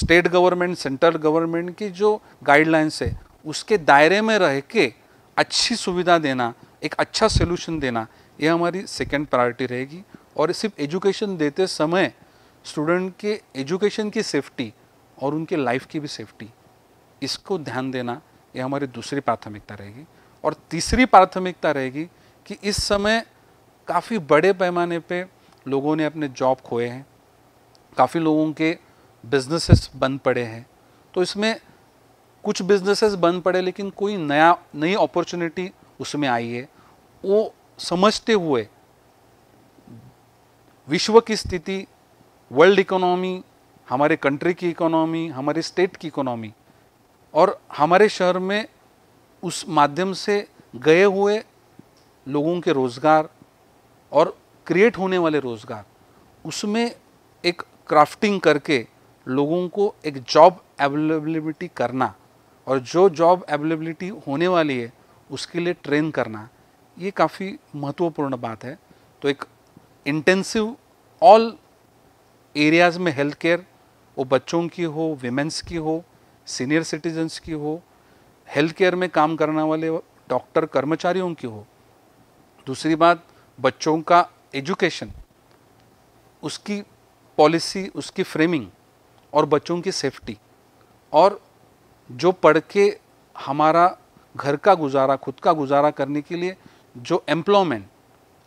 स्टेट गवर्नमेंट सेंट्रल गवर्नमेंट की जो गाइडलाइंस है उसके दायरे में रह के अच्छी सुविधा देना एक अच्छा सोल्यूशन देना ये हमारी सेकेंड प्रायोरिटी रहेगी और सिर्फ एजुकेशन देते समय स्टूडेंट के एजुकेशन की सेफ्टी और उनके लाइफ की भी सेफ्टी इसको ध्यान देना ये हमारी दूसरी प्राथमिकता रहेगी और तीसरी प्राथमिकता रहेगी कि इस समय काफ़ी बड़े पैमाने पे लोगों ने अपने जॉब खोए हैं काफ़ी लोगों के बिजनेसेस बंद पड़े हैं तो इसमें कुछ बिजनेसेस बंद पड़े लेकिन कोई नया नई अपॉर्चुनिटी उसमें आई है वो समझते हुए विश्व की स्थिति वर्ल्ड इकोनॉमी हमारे कंट्री की इकोनॉमी हमारे स्टेट की इकोनॉमी और हमारे शहर में उस माध्यम से गए हुए लोगों के रोज़गार और क्रिएट होने वाले रोज़गार उसमें एक क्राफ्टिंग करके लोगों को एक जॉब अवेलेबिलिटी करना और जो जॉब अवेलेबिलिटी होने वाली है उसके लिए ट्रेन करना ये काफ़ी महत्वपूर्ण बात है तो एक इंटेंसिव ऑल एरियाज़ में हेल्थ केयर वो बच्चों की हो वीमेंस की हो सीनियर सिटीजन्स की हो हेल्थ केयर में काम करने वाले डॉक्टर कर्मचारियों की हो दूसरी बात बच्चों का एजुकेशन उसकी पॉलिसी उसकी फ्रेमिंग और बच्चों की सेफ्टी और जो पढ़ के हमारा घर का गुजारा खुद का गुजारा करने के लिए जो एम्प्लॉयमेंट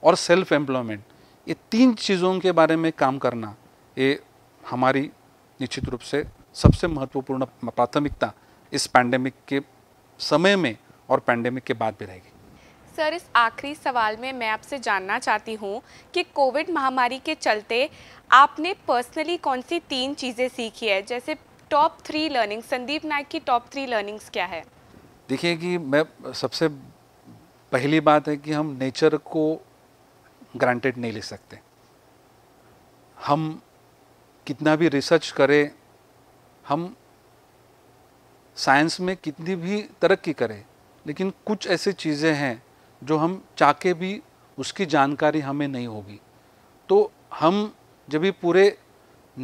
और सेल्फ एम्प्लॉयमेंट ये तीन चीज़ों के बारे में काम करना ये हमारी निश्चित रूप से सबसे महत्वपूर्ण प्राथमिकता इस पैंडेमिक के समय में और पैंडेमिक के बाद भी रहेगी सर इस आखिरी सवाल में मैं आपसे जानना चाहती हूँ कि कोविड महामारी के चलते आपने पर्सनली कौन सी तीन चीज़ें सीखी है जैसे top three learning Sandeep Nayak की टॉप थ्री लर्निंग्स क्या है देखिए कि मैं सबसे पहली बात है कि हम नेचर को ग्रांटेड नहीं ले सकते हम कितना भी रिसर्च करें हम साइंस में कितनी भी तरक्की करे लेकिन कुछ ऐसी चीज़ें हैं जो हम चाह के भी उसकी जानकारी हमें नहीं होगी तो हम जब भी पूरे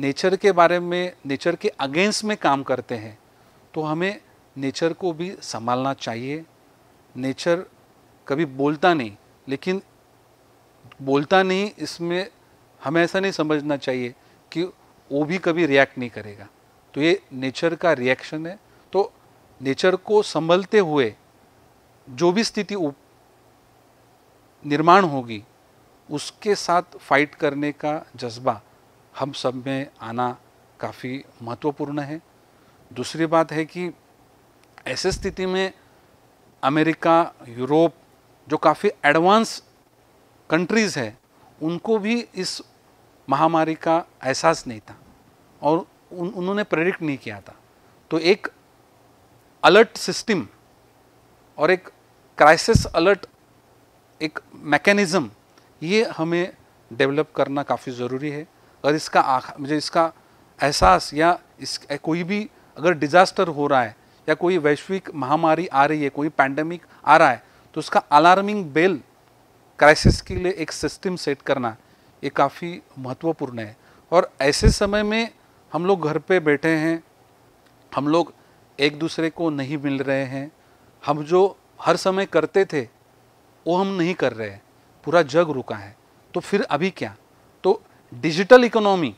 नेचर के बारे में नेचर के अगेंस्ट में काम करते हैं तो हमें नेचर को भी संभालना चाहिए नेचर कभी बोलता नहीं लेकिन बोलता नहीं इसमें हमें ऐसा नहीं समझना चाहिए कि वो भी कभी रिएक्ट नहीं करेगा तो ये नेचर का रिएक्शन है नेचर को संभलते हुए जो भी स्थिति निर्माण होगी उसके साथ फाइट करने का जज्बा हम सब में आना काफ़ी महत्वपूर्ण है दूसरी बात है कि ऐसे स्थिति में अमेरिका यूरोप जो काफ़ी एडवांस कंट्रीज़ है उनको भी इस महामारी का एहसास नहीं था और उन, उन्होंने प्रेडिक्ट नहीं किया था तो एक अलर्ट सिस्टम और एक क्राइसिस अलर्ट एक मैकेनिज़्म ये हमें डेवलप करना काफ़ी ज़रूरी है और इसका आख मुझे इसका एहसास या इस कोई भी अगर डिज़ास्टर हो रहा है या कोई वैश्विक महामारी आ रही है कोई पैंडमिक आ रहा है तो उसका अलार्मिंग बेल क्राइसिस के लिए एक सिस्टम सेट करना ये काफ़ी महत्वपूर्ण है और ऐसे समय में हम लोग घर पे बैठे हैं हम लोग एक दूसरे को नहीं मिल रहे हैं हम जो हर समय करते थे वो हम नहीं कर रहे हैं पूरा जग रुका है तो फिर अभी क्या तो डिजिटल इकोनॉमी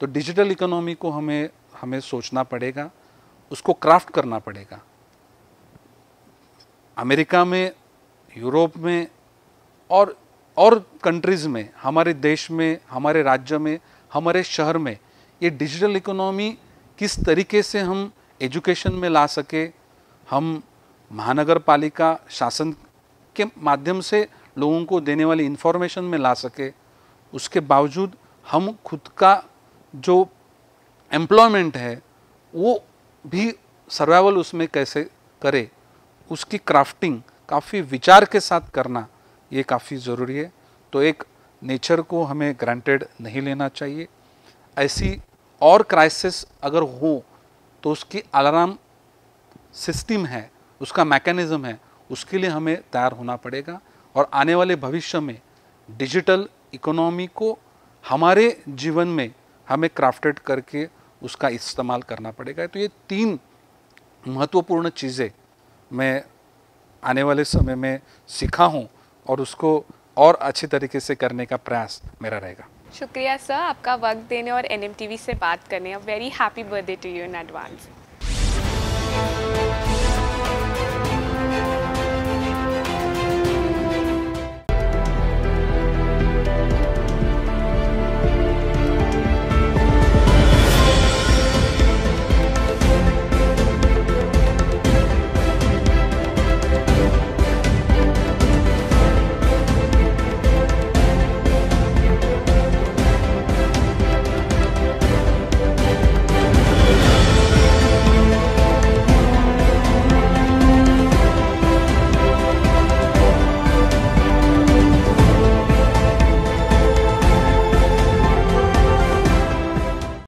तो डिजिटल इकोनॉमी को हमें हमें सोचना पड़ेगा उसको क्राफ्ट करना पड़ेगा अमेरिका में यूरोप में और और कंट्रीज़ में हमारे देश में हमारे राज्य में हमारे शहर में ये डिजिटल इकोनॉमी किस तरीके से हम एजुकेशन में ला सके हम महानगर पालिका शासन के माध्यम से लोगों को देने वाली इन्फॉर्मेशन में ला सके उसके बावजूद हम खुद का जो एम्प्लॉयमेंट है वो भी सर्वाइवल उसमें कैसे करें उसकी क्राफ्टिंग काफ़ी विचार के साथ करना ये काफ़ी ज़रूरी है तो एक नेचर को हमें ग्रांटेड नहीं लेना चाहिए ऐसी और क्राइसिस अगर हो तो उसकी अलार्म सिस्टम है उसका मैकेनिज़्म है उसके लिए हमें तैयार होना पड़ेगा और आने वाले भविष्य में डिजिटल इकोनॉमी को हमारे जीवन में हमें क्राफ्टेड करके उसका इस्तेमाल करना पड़ेगा तो ये तीन महत्वपूर्ण चीज़ें मैं आने वाले समय में सीखा हूँ और उसको और अच्छे तरीके से करने का प्रयास मेरा रहेगा शुक्रिया सर आपका वक्त देने और एन से बात करने very happy birthday to you in advance